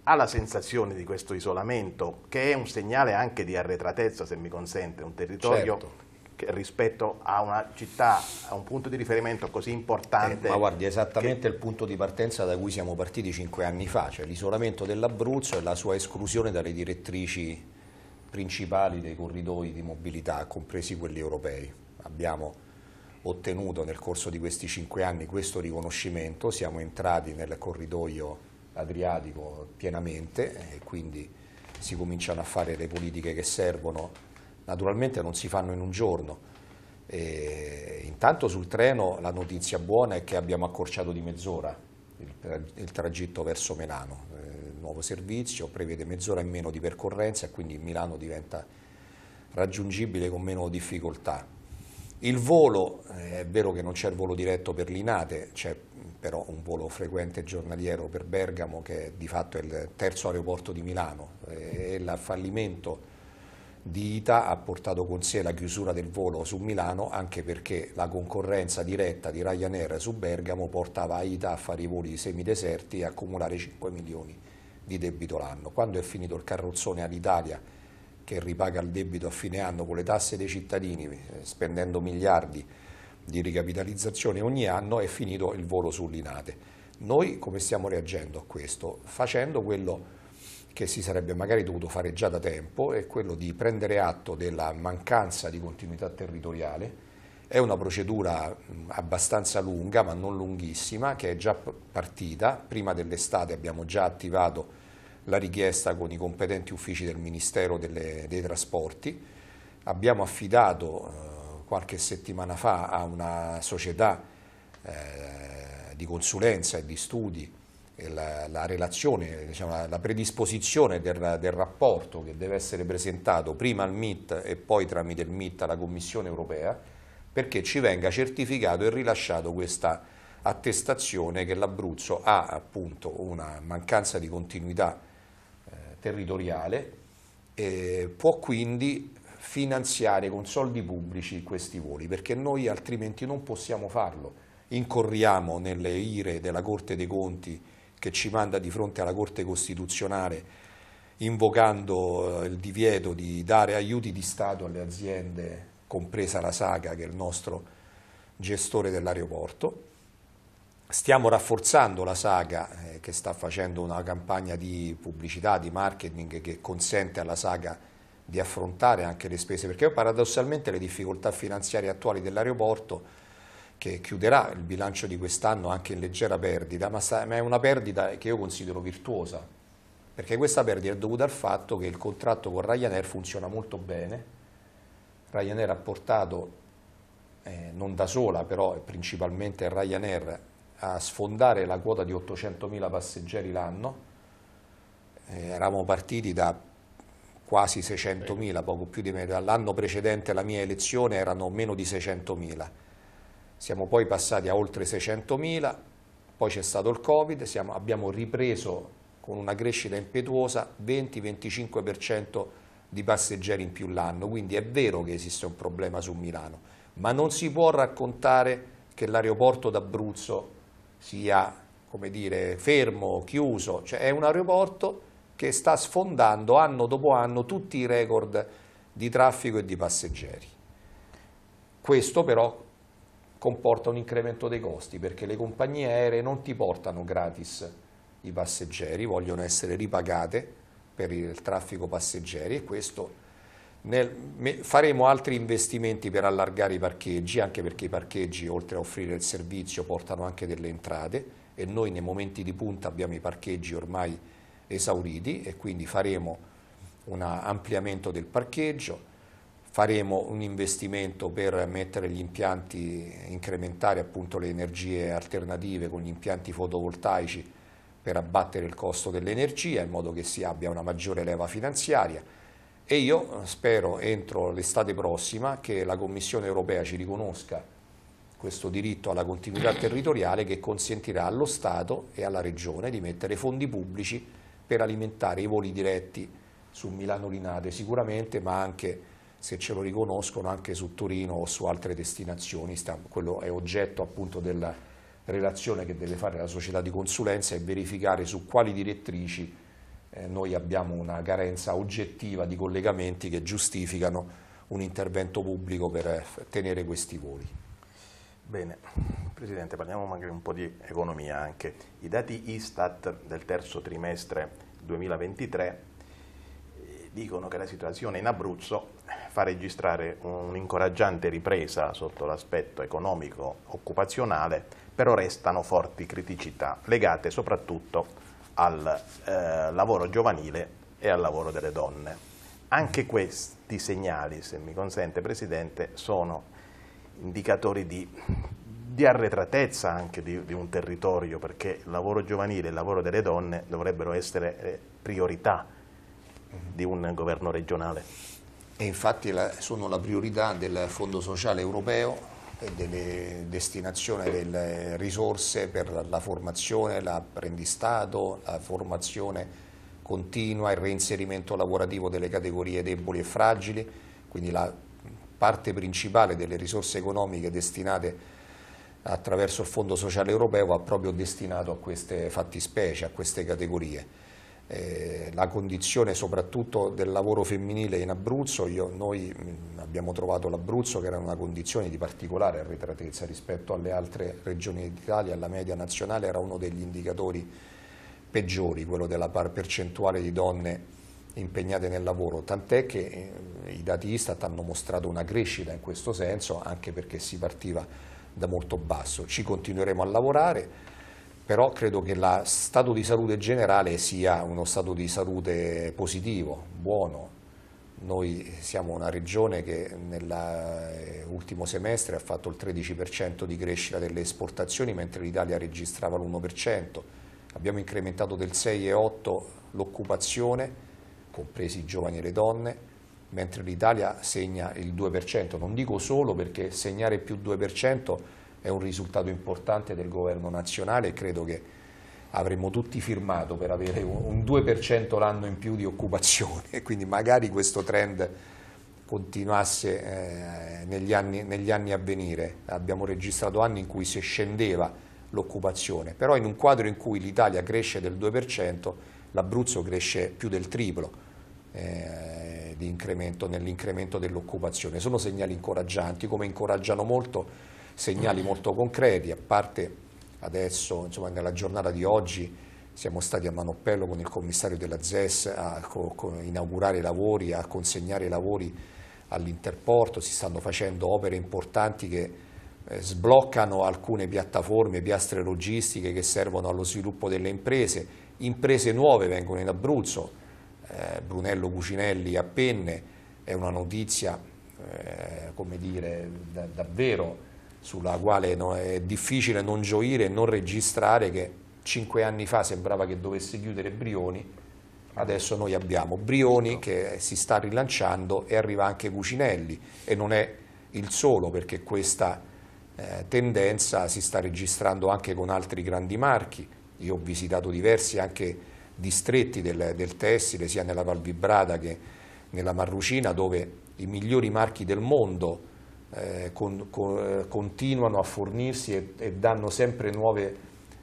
ha la sensazione di questo isolamento, che è un segnale anche di arretratezza, se mi consente, un territorio... Certo rispetto a una città, a un punto di riferimento così importante. Eh, ma guardi, esattamente che... il punto di partenza da cui siamo partiti cinque anni fa, cioè l'isolamento dell'Abruzzo e la sua esclusione dalle direttrici principali dei corridoi di mobilità, compresi quelli europei. Abbiamo ottenuto nel corso di questi cinque anni questo riconoscimento, siamo entrati nel corridoio adriatico pienamente e quindi si cominciano a fare le politiche che servono naturalmente non si fanno in un giorno. E intanto sul treno la notizia buona è che abbiamo accorciato di mezz'ora il, il, tragitto verso Melano. Eh, il nuovo servizio prevede mezz'ora in meno di percorrenza e quindi Milano diventa raggiungibile con meno difficoltà. Il volo, eh, è vero che non c'è il volo diretto per l'Inate, c'è però un volo frequente giornaliero per Bergamo che di fatto è il terzo aeroporto di Milano eh, e il fallimento di ITA ha portato con sé la chiusura del volo su Milano anche perché la concorrenza diretta di Ryanair su Bergamo portava ITA a fare i voli semideserti e accumulare 5 milioni di debito l'anno. Quando è finito il carrozzone all'Italia che ripaga il debito a fine anno con le tasse dei cittadini eh, spendendo miliardi di ricapitalizzazione ogni anno è finito il volo sull'Inate. Noi come stiamo reagendo a questo? Facendo quello che che si sarebbe magari dovuto fare già da tempo, è quello di prendere atto della mancanza di continuità territoriale. È una procedura abbastanza lunga, ma non lunghissima, che è già partita. Prima dell'estate abbiamo già attivato la richiesta con i competenti uffici del Ministero delle, dei Trasporti. Abbiamo affidato eh, qualche settimana fa a una società eh, di consulenza e di studi eh, la, la, relazione, diciamo, la predisposizione del, del, rapporto che deve essere presentato prima al MIT e poi tramite il MIT alla Commissione europea perché ci venga certificato e rilasciato questa attestazione che l'Abruzzo ha appunto una mancanza di continuità eh, territoriale e può quindi finanziare con soldi pubblici questi voli perché noi altrimenti non possiamo farlo incorriamo nelle ire della Corte dei Conti che ci manda di fronte alla Corte Costituzionale invocando eh, il divieto di dare aiuti di Stato alle aziende, compresa la Saga che è il nostro gestore dell'aeroporto. Stiamo rafforzando la Saga eh, che sta facendo una campagna di pubblicità, di marketing che consente alla Saga di affrontare anche le spese, perché paradossalmente le difficoltà finanziarie attuali dell'aeroporto che chiuderà il bilancio di quest'anno anche in leggera perdita, ma, è una perdita che io considero virtuosa, perché questa perdita è dovuta al fatto che il contratto con Ryanair funziona molto bene, Ryanair ha portato, eh, non da sola però, principalmente Ryanair, a sfondare la quota di 800.000 passeggeri l'anno, eh, eravamo partiti da quasi 600.000, poco più di me, l'anno precedente la mia elezione erano meno di 600.000 siamo poi passati a oltre 600.000, poi c'è stato il Covid, siamo, abbiamo ripreso con una crescita impetuosa 20-25% di passeggeri in più l'anno, quindi è vero che esiste un problema su Milano, ma non si può raccontare che l'aeroporto d'Abruzzo sia dire, fermo, chiuso, cioè è un aeroporto che sta sfondando anno dopo anno tutti i record di traffico e di passeggeri. Questo però comporta un incremento dei costi perché le compagnie aeree non ti portano gratis i passeggeri, vogliono essere ripagate per il traffico passeggeri e questo nel, faremo altri investimenti per allargare i parcheggi, anche perché i parcheggi oltre a offrire il servizio portano anche delle entrate e noi nei momenti di punta abbiamo i parcheggi ormai esauriti e quindi faremo un ampliamento del parcheggio faremo un investimento per mettere gli impianti, incrementare appunto le energie alternative con gli impianti fotovoltaici per abbattere il costo dell'energia in modo che si abbia una maggiore leva finanziaria e io spero entro l'estate prossima che la Commissione europea ci riconosca questo diritto alla continuità territoriale che consentirà allo Stato e alla Regione di mettere fondi pubblici per alimentare i voli diretti su Milano Linate sicuramente ma anche se ce lo riconoscono anche su Torino o su altre destinazioni, quello è oggetto appunto della relazione che deve fare la società di consulenza e verificare su quali direttrici eh, noi abbiamo una carenza oggettiva di collegamenti che giustificano un intervento pubblico per eh, tenere questi voli. Bene, Presidente, parliamo magari un po' di economia anche. I dati Istat del terzo trimestre 2023 eh, dicono che la situazione in Abruzzo fa registrare un'incoraggiante ripresa sotto l'aspetto economico occupazionale, però restano forti criticità legate soprattutto al eh, lavoro giovanile e al lavoro delle donne. Anche questi segnali, se mi consente Presidente, sono indicatori di, di arretratezza anche di, di, un territorio, perché il lavoro giovanile e il lavoro delle donne dovrebbero essere eh, priorità di un governo regionale e infatti la, sono la priorità del Fondo Sociale Europeo e delle destinazioni delle risorse per la formazione, l'apprendistato, la formazione continua, il reinserimento lavorativo delle categorie deboli e fragili, quindi la parte principale delle risorse economiche destinate attraverso il Fondo Sociale Europeo va proprio destinato a queste fattispecie, a queste categorie. Eh, la condizione soprattutto del lavoro femminile in Abruzzo, Io, noi abbiamo trovato l'Abruzzo che era in una condizione di particolare arretratezza rispetto alle altre regioni d'Italia, alla media nazionale era uno degli indicatori peggiori, quello della percentuale di donne impegnate nel lavoro, tant'è che eh, i dati Istat hanno mostrato una crescita in questo senso anche perché si partiva da molto basso. Ci continueremo a lavorare, però credo che lo stato di salute generale sia uno stato di salute positivo, buono. Noi siamo una regione che nell'ultimo eh, semestre ha fatto il 13% di crescita delle esportazioni, mentre l'Italia registrava l'1%. Abbiamo incrementato del 6,8% l'occupazione, compresi i giovani e le donne, mentre l'Italia segna il 2%. Non dico solo perché segnare più 2% è un risultato importante del governo nazionale e credo che avremmo tutti firmato per avere un 2% l'anno in più di occupazione, e quindi magari questo trend continuasse eh, negli, anni, negli anni a venire. Abbiamo registrato anni in cui si scendeva l'occupazione, però in un quadro in cui l'Italia cresce del 2%, l'Abruzzo cresce più del triplo. Eh, nell'incremento dell'occupazione. Sono segnali incoraggianti, come incoraggiano molto segnali molto concreti, a parte adesso, insomma, nella giornata di oggi siamo stati a Manoppello con il commissario della ZES a inaugurare i lavori, a consegnare i lavori all'interporto, si stanno facendo opere importanti che eh, sbloccano alcune piattaforme, piastre logistiche che servono allo sviluppo delle imprese, imprese nuove vengono in Abruzzo, eh, Brunello Cucinelli a Penne è una notizia eh, come dire, da, davvero sulla quale no, è difficile non gioire e non registrare che cinque anni fa sembrava che dovesse chiudere Brioni, adesso noi abbiamo Brioni che si sta rilanciando e arriva anche Cucinelli e non è il solo perché questa eh, tendenza si sta registrando anche con altri grandi marchi, io ho visitato diversi anche distretti del, del tessile sia nella Val Vibrata che nella Marrucina dove i migliori marchi del mondo eh, con, con, eh, continuano a fornirsi e, e, danno sempre nuove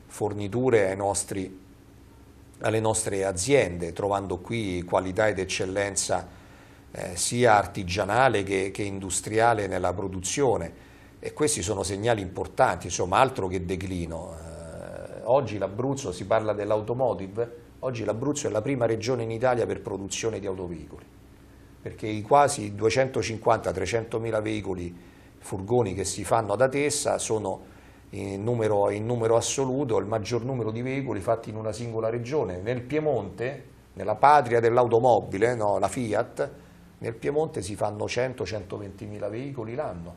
forniture nostri, alle nostre aziende, trovando qui qualità ed eccellenza eh, sia artigianale che, che, industriale nella produzione e questi sono segnali importanti, insomma altro che declino. Eh, oggi l'Abruzzo, si parla dell'automotive, oggi l'Abruzzo è la prima regione in Italia per produzione di autoveicoli perché i quasi 250-300 mila veicoli, furgoni che si fanno ad Atessa sono in numero, in numero assoluto il maggior numero di veicoli fatti in una singola regione. Nel Piemonte, nella patria dell'automobile, no, la Fiat, nel Piemonte si fanno 100-120 mila veicoli l'anno,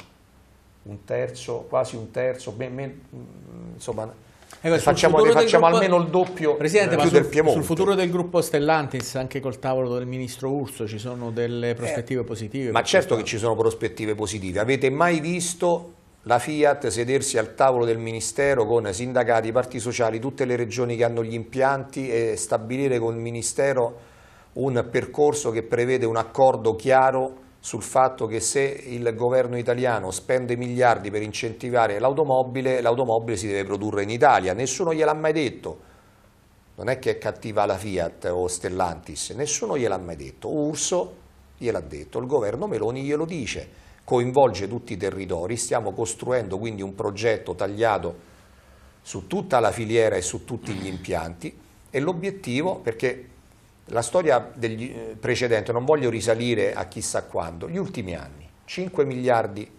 un terzo, quasi un terzo, ben, ben, insomma Ecco, facciamo, facciamo gruppo... almeno il doppio Presidente, più sul, del Piemonte. Sul futuro del gruppo Stellantis, anche col tavolo del ministro Urso, ci sono delle eh, prospettive eh, positive? Ma certo che ci sono prospettive positive. Avete mai visto la Fiat sedersi al tavolo del Ministero con sindacati, parti sociali, tutte le regioni che hanno gli impianti e stabilire con il Ministero un percorso che prevede un accordo chiaro sul fatto che se il governo italiano spende miliardi per incentivare l'automobile, l'automobile si deve produrre in Italia, nessuno gliel'ha mai detto, non è che è cattiva la Fiat o Stellantis, nessuno gliel'ha mai detto, Urso gliel'ha detto, il governo Meloni glielo dice, coinvolge tutti i territori, stiamo costruendo quindi un progetto tagliato su tutta la filiera e su tutti gli impianti e l'obiettivo, perché la storia degli, eh, precedente, non voglio risalire a chissà quando, gli ultimi anni, 5 miliardi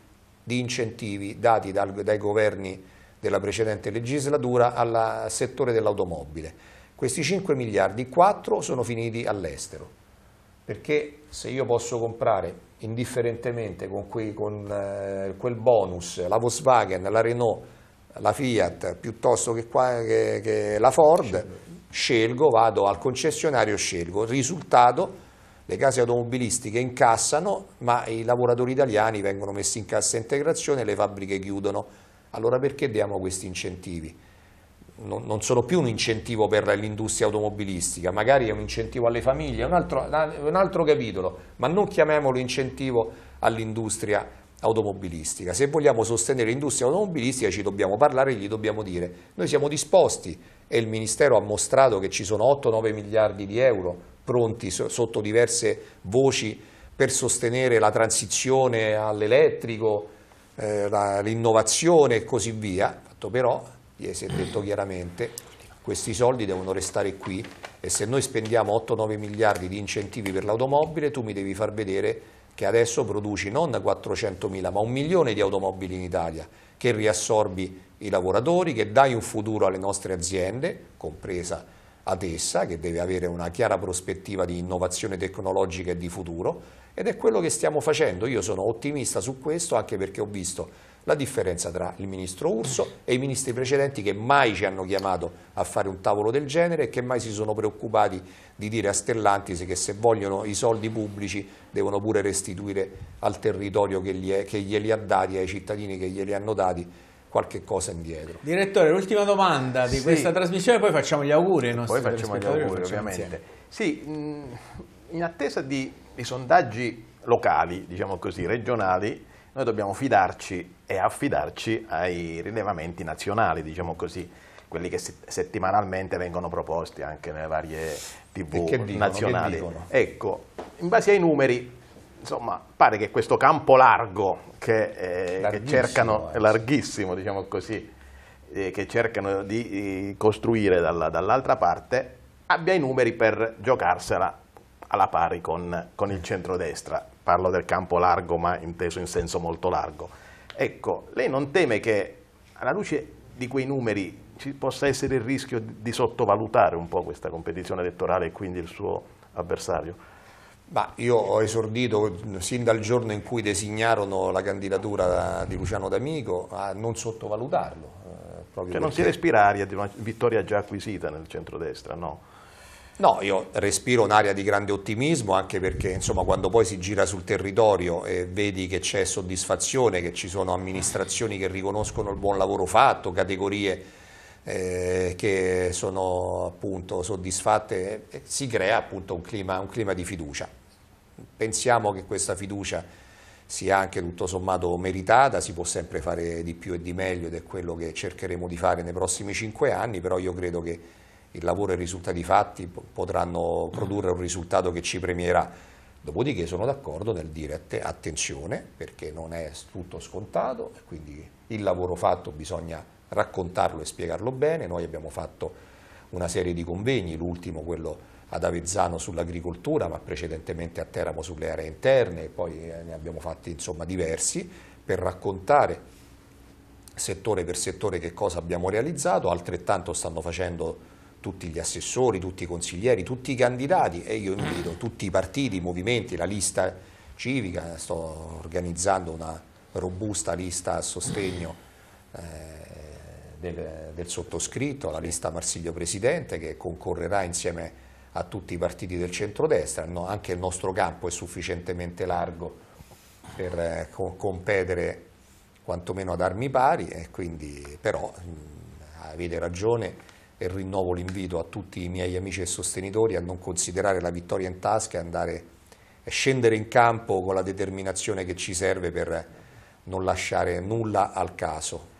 di incentivi dati dal, dai governi della precedente legislatura al settore dell'automobile. Questi 5 miliardi, 4 sono finiti all'estero, perché se io posso comprare indifferentemente con, quei, con eh, quel bonus la Volkswagen, la Renault, la Fiat piuttosto che, qua, che, che la Ford, scelgo, vado al concessionario, scelgo. Il Risultato, le case automobilistiche incassano, ma i lavoratori italiani vengono messi in cassa integrazione e le fabbriche chiudono. Allora perché diamo questi incentivi? Non, non sono più un incentivo per l'industria automobilistica, magari è un incentivo alle famiglie, è un altro, un altro capitolo, ma non chiamiamolo incentivo all'industria automobilistica. Se vogliamo sostenere l'industria automobilistica ci dobbiamo parlare e gli dobbiamo dire noi siamo disposti e il Ministero ha mostrato che ci sono 8-9 miliardi di euro pronti sotto diverse voci per sostenere la transizione all'elettrico, eh, l'innovazione e così via, fatto però, si è detto chiaramente, questi soldi devono restare qui e se noi spendiamo 8-9 miliardi di incentivi per l'automobile tu mi devi far vedere che adesso produci non 400.000 ma un milione di automobili in Italia, che riassorbi i lavoratori, che dai un futuro alle nostre aziende, compresa ad essa, che deve avere una chiara prospettiva di innovazione tecnologica e di futuro, ed è quello che stiamo facendo. Io sono ottimista su questo anche perché ho visto la differenza tra il ministro Urso e i ministri precedenti che mai ci hanno chiamato a fare un tavolo del genere e che mai si sono preoccupati di dire a Stellantis che se vogliono i soldi pubblici devono pure restituire al territorio che, gli è, che glieli ha dati, ai cittadini che glieli hanno dati qualche cosa indietro. Direttore, l'ultima domanda di sì. questa trasmissione, poi facciamo gli auguri ai Poi facciamo gli auguri, ovviamente. Sì, mm, in attesa di, di sondaggi locali, diciamo così, regionali, noi dobbiamo fidarci e affidarci ai rilevamenti nazionali, diciamo così, quelli che settimanalmente vengono proposti anche nelle varie tv dicono, nazionali. Ecco, in base ai numeri, insomma, pare che questo campo largo che, eh, che cercano, eh. larghissimo, diciamo così, eh, che cercano di eh, costruire dalla, dall'altra parte, abbia i numeri per giocarsela alla pari con, con il centrodestra parlo del campo largo ma inteso in senso molto largo. Ecco, lei non teme che alla luce di quei numeri ci possa essere il rischio di sottovalutare un po' questa competizione elettorale e quindi il suo avversario? Ma io ho esordito sin dal giorno in cui designarono la candidatura di Luciano D'Amico a non sottovalutarlo. Eh, cioè non si respira aria di una vittoria già acquisita nel centrodestra, no? No, io respiro un'area di grande ottimismo anche perché insomma, quando poi si gira sul territorio e vedi che c'è soddisfazione, che ci sono amministrazioni che riconoscono il buon lavoro fatto, categorie eh, che sono appunto soddisfatte, eh, si crea appunto un clima, un clima di fiducia. Pensiamo che questa fiducia sia anche tutto sommato meritata, si può sempre fare di più e di meglio ed è quello che cercheremo di fare nei prossimi cinque anni, però io credo che il lavoro e i risultati fatti potranno produrre un risultato che ci premierà. Dopodiché sono d'accordo nel dire attenzione perché non è tutto scontato, quindi il lavoro fatto bisogna raccontarlo e spiegarlo bene. Noi abbiamo fatto una serie di convegni, l'ultimo quello ad Avezzano sull'agricoltura, ma precedentemente a Teramo sulle aree interne, poi eh, ne abbiamo fatti insomma diversi per raccontare settore per settore che cosa abbiamo realizzato, altrettanto stanno facendo tutti gli assessori, tutti i consiglieri, tutti i candidati e io invito tutti i partiti, i movimenti, la lista civica, sto organizzando una robusta lista a sostegno eh, del, del, sottoscritto, la lista Marsiglio Presidente che concorrerà insieme a tutti i partiti del centrodestra, no, anche il nostro campo è sufficientemente largo per eh, co competere quantomeno ad armi pari, e quindi, però mh, avete ragione, e rinnovo l'invito a tutti i miei amici e sostenitori a non considerare la vittoria in tasca e andare e scendere in campo con la determinazione che ci serve per non lasciare nulla al caso.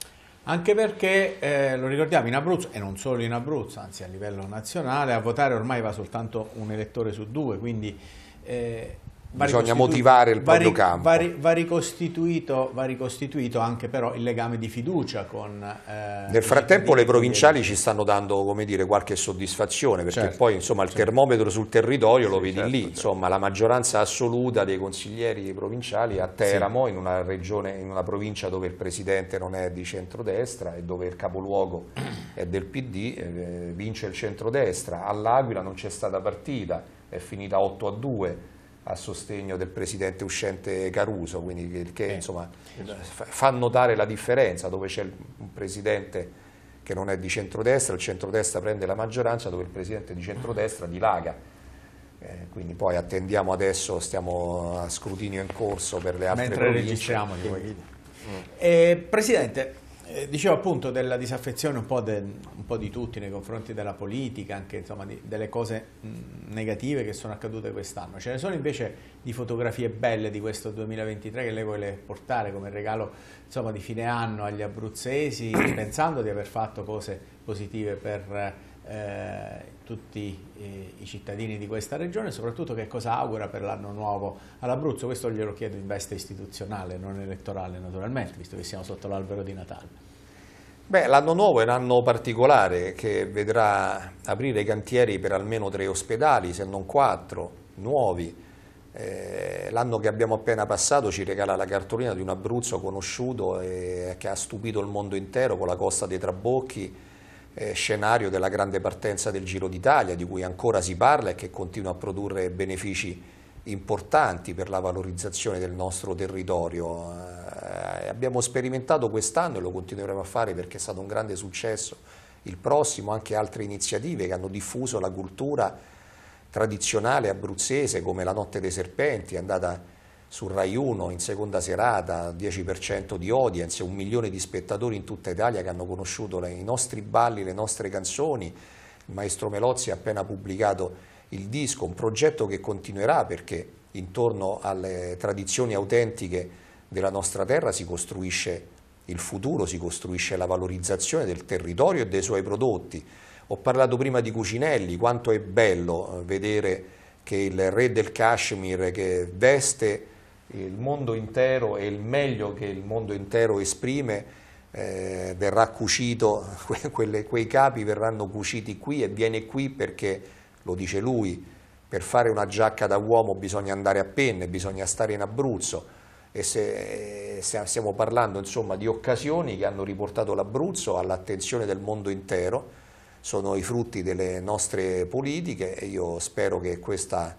Anche perché, eh, lo ricordiamo, in Abruzzo, e non solo in Abruzzo, anzi a livello nazionale, a votare ormai va soltanto un elettore su due, quindi eh, bisogna motivare il proprio va, campo. Va, va, ricostituito, va, ricostituito, anche però il legame di fiducia con... Eh, Nel frattempo le provinciali ci stanno dando dire, qualche soddisfazione perché certo, poi insomma, il termometro sul territorio lo vedi certo, lì, certo. insomma la maggioranza assoluta dei consiglieri provinciali a Teramo sì. in una regione, in una provincia dove il presidente non è di centrodestra e dove il capoluogo è del PD, eh, vince il centrodestra, all'Aquila non c'è stata partita, è finita 8 a 2 a sostegno del presidente uscente Caruso, quindi che, che eh. insomma, fa notare la differenza dove c'è un presidente che non è di centrodestra, il centrodestra prende la maggioranza dove il presidente di centrodestra dilaga. Eh, quindi poi attendiamo adesso, stiamo a scrutinio in corso per le altre Mentre province. Registriamo, mm. eh, Presidente, eh, dicevo appunto della disaffezione un po, de, un po', di tutti nei confronti della politica, anche insomma, di, delle cose negative che sono accadute quest'anno. Ce ne sono invece di fotografie belle di questo 2023 che lei vuole portare come regalo insomma, di fine anno agli abruzzesi, pensando di aver fatto cose positive per eh, tutti eh, i cittadini di questa regione, soprattutto che cosa augura per l'anno nuovo all'Abruzzo, questo glielo chiedo in veste istituzionale, non elettorale naturalmente, visto che siamo sotto l'albero di Natale. Beh, l'anno nuovo è un anno particolare che vedrà aprire i cantieri per almeno tre ospedali, se non quattro, nuovi. Eh, l'anno che abbiamo appena passato ci regala la cartolina di un Abruzzo conosciuto e che ha stupito il mondo intero con la costa dei Trabocchi, eh, scenario della grande partenza del Giro d'Italia, di cui ancora si parla e che continua a produrre benefici importanti per la valorizzazione del nostro territorio. Eh, abbiamo sperimentato quest'anno e lo continueremo a fare perché è stato un grande successo il prossimo, anche altre iniziative che hanno diffuso la cultura tradizionale abruzzese come la Notte dei Serpenti, è andata su Rai 1 in seconda serata, 10% di audience, un milione di spettatori in tutta Italia che hanno conosciuto le, i nostri balli, le nostre canzoni. Il maestro Melozzi ha appena pubblicato il disco, un progetto che continuerà perché intorno alle tradizioni autentiche della nostra terra si costruisce il futuro, si costruisce la valorizzazione del territorio e dei suoi prodotti. Ho parlato prima di Cucinelli, quanto è bello eh, vedere che il re del Kashmir che veste il mondo intero e il meglio che il mondo intero esprime eh, verrà cucito, que, quelle, quei capi verranno cuciti qui e viene qui perché, lo dice lui, per fare una giacca da uomo bisogna andare a penne, bisogna stare in Abruzzo e se, eh, se stiamo parlando insomma, di occasioni che hanno riportato l'Abruzzo all'attenzione del mondo intero, sono i frutti delle nostre politiche e io spero che questa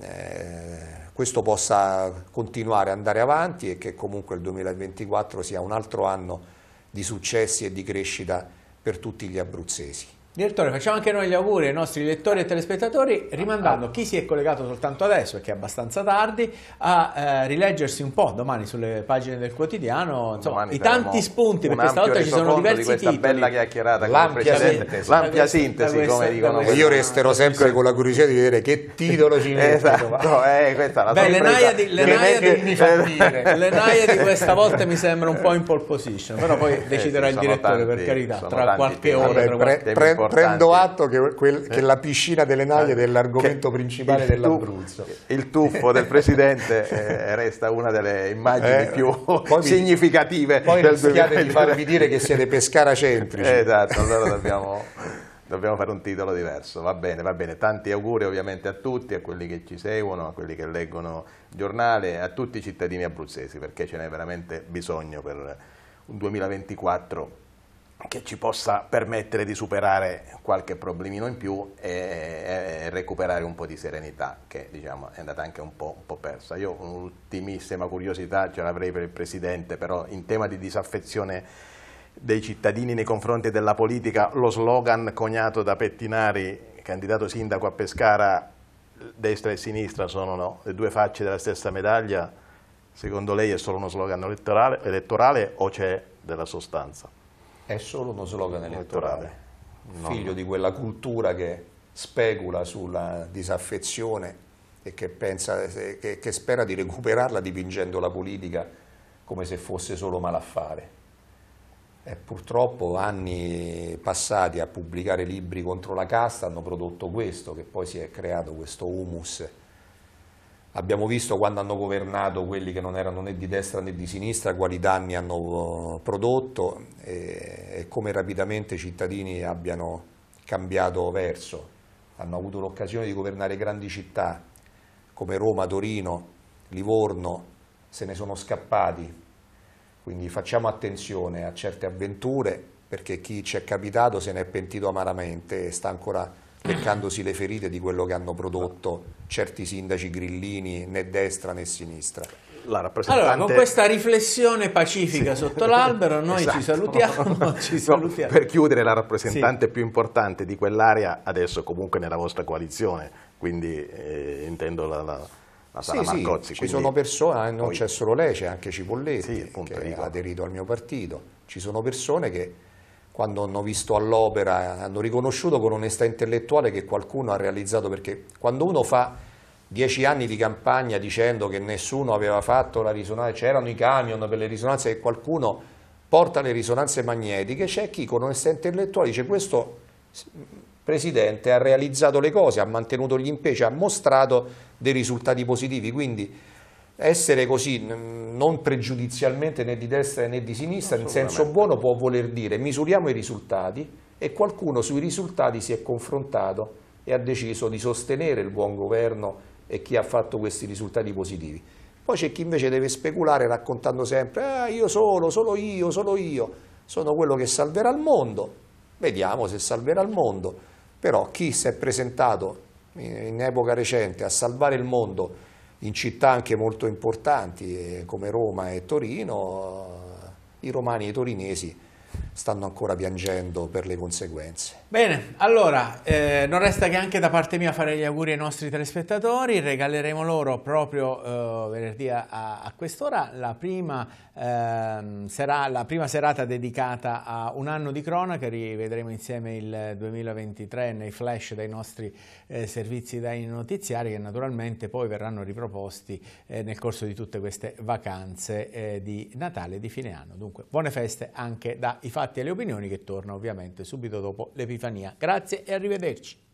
eh, questo possa continuare ad andare avanti e che comunque il 2024 sia un altro anno di successi e di crescita per tutti gli abruzzesi. Direttore, facciamo anche noi gli auguri ai nostri lettori e telespettatori, rimandando chi si è collegato soltanto adesso, perché è abbastanza tardi, a eh, rileggersi un po' domani sulle pagine del quotidiano, insomma, domani i tanti spunti, perché stavolta ci sono diversi questa titoli. bella chiacchierata l'ampia sintesi, l'ampia sintesi questa, come dicono. Questa, io resterò sempre con la curiosità di vedere che titolo ci viene. esatto, eh, questa è la Beh, le naia le naia di, eh, le naia di questa volta mi sembra un po' in pole position, però poi eh, deciderà il direttore, tanti, per carità, tra qualche ora, tra qualche pre, Prendo atto che, quel, che, eh. la piscina delle naglie è eh. l'argomento principale dell'Abruzzo. Il tuffo del Presidente eh, resta una delle immagini eh, più poi, significative. Poi del rischiate di farvi dire che siete pescara centrici. Eh, esatto, allora dobbiamo, dobbiamo fare un titolo diverso, va bene, va bene. Tanti auguri ovviamente a tutti, a quelli che ci seguono, a quelli che leggono il giornale, a tutti i cittadini abruzzesi, perché ce n'è veramente bisogno per un 2024 che ci possa permettere di superare qualche problemino in più e, e recuperare un po' di serenità che diciamo, è andata anche un po', un po', persa. Io un'ultimissima curiosità ce l'avrei per il Presidente, però in tema di disaffezione dei cittadini nei confronti della politica, lo slogan coniato da Pettinari, candidato sindaco a Pescara, destra e sinistra sono no? le due facce della stessa medaglia, secondo lei è solo uno slogan elettorale, elettorale o c'è della sostanza? è solo uno slogan elettorale, elettorale. figlio no. di quella cultura che specula sulla disaffezione e che, pensa, che, che spera di recuperarla dipingendo la politica come se fosse solo malaffare. E purtroppo anni passati a pubblicare libri contro la casta hanno prodotto questo, che poi si è creato questo humus Abbiamo visto quando hanno governato quelli che non erano né di destra né di sinistra quali danni hanno eh, prodotto e, come rapidamente i cittadini abbiano cambiato verso. Hanno avuto l'occasione di governare grandi città come Roma, Torino, Livorno, se ne sono scappati. Quindi facciamo attenzione a certe avventure perché chi ci è capitato se ne è pentito amaramente e sta ancora leccandosi le ferite di quello che hanno prodotto certi sindaci grillini né destra né sinistra. Rappresentante... Allora, con questa riflessione pacifica sì. sotto l'albero, noi esatto. ci salutiamo. Ci salutiamo. No, per chiudere, la rappresentante sì. più importante di quell'area, adesso comunque nella vostra coalizione, quindi eh, intendo la, la, la Sala sì, Marcozzi. Sì, ci sono persone, eh, non poi... c'è solo lei, c'è anche Cipolletti che dico. ha aderito al mio partito. Ci sono persone che quando hanno visto all'opera, hanno riconosciuto con onestà intellettuale che qualcuno ha realizzato, perché quando uno fa dieci anni di campagna dicendo che nessuno aveva fatto la risonanza, c'erano i camion per le risonanze e qualcuno porta le risonanze magnetiche, c'è chi con onestà intellettuale dice questo Presidente ha realizzato le cose, ha mantenuto gli impegni, ha mostrato dei risultati positivi, quindi essere così non pregiudizialmente né di destra né di sinistra in senso buono può voler dire misuriamo i risultati e qualcuno sui risultati si è confrontato e ha deciso di sostenere il buon governo e chi ha fatto questi risultati positivi. Poi c'è chi invece deve speculare raccontando sempre ah, io solo, solo io, solo io, sono quello che salverà il mondo. Vediamo se salverà il mondo. Però chi si è presentato eh, in epoca recente a salvare il mondo in città anche molto importanti eh, come Roma e Torino, eh, i romani e i torinesi stanno ancora piangendo per le conseguenze. Bene, allora eh, non resta che anche da parte mia fare gli auguri ai nostri telespettatori, regaleremo loro proprio eh, venerdì a, a quest'ora la, eh, la prima, serata dedicata a un anno di cronaca, rivedremo insieme il 2023 nei flash dei nostri eh, servizi dai notiziari che naturalmente poi verranno riproposti eh, nel corso di tutte queste vacanze eh, di Natale e di fine anno. Dunque buone feste anche da Ifa fatti e le opinioni che torna ovviamente subito dopo l'Epifania. Grazie e arrivederci.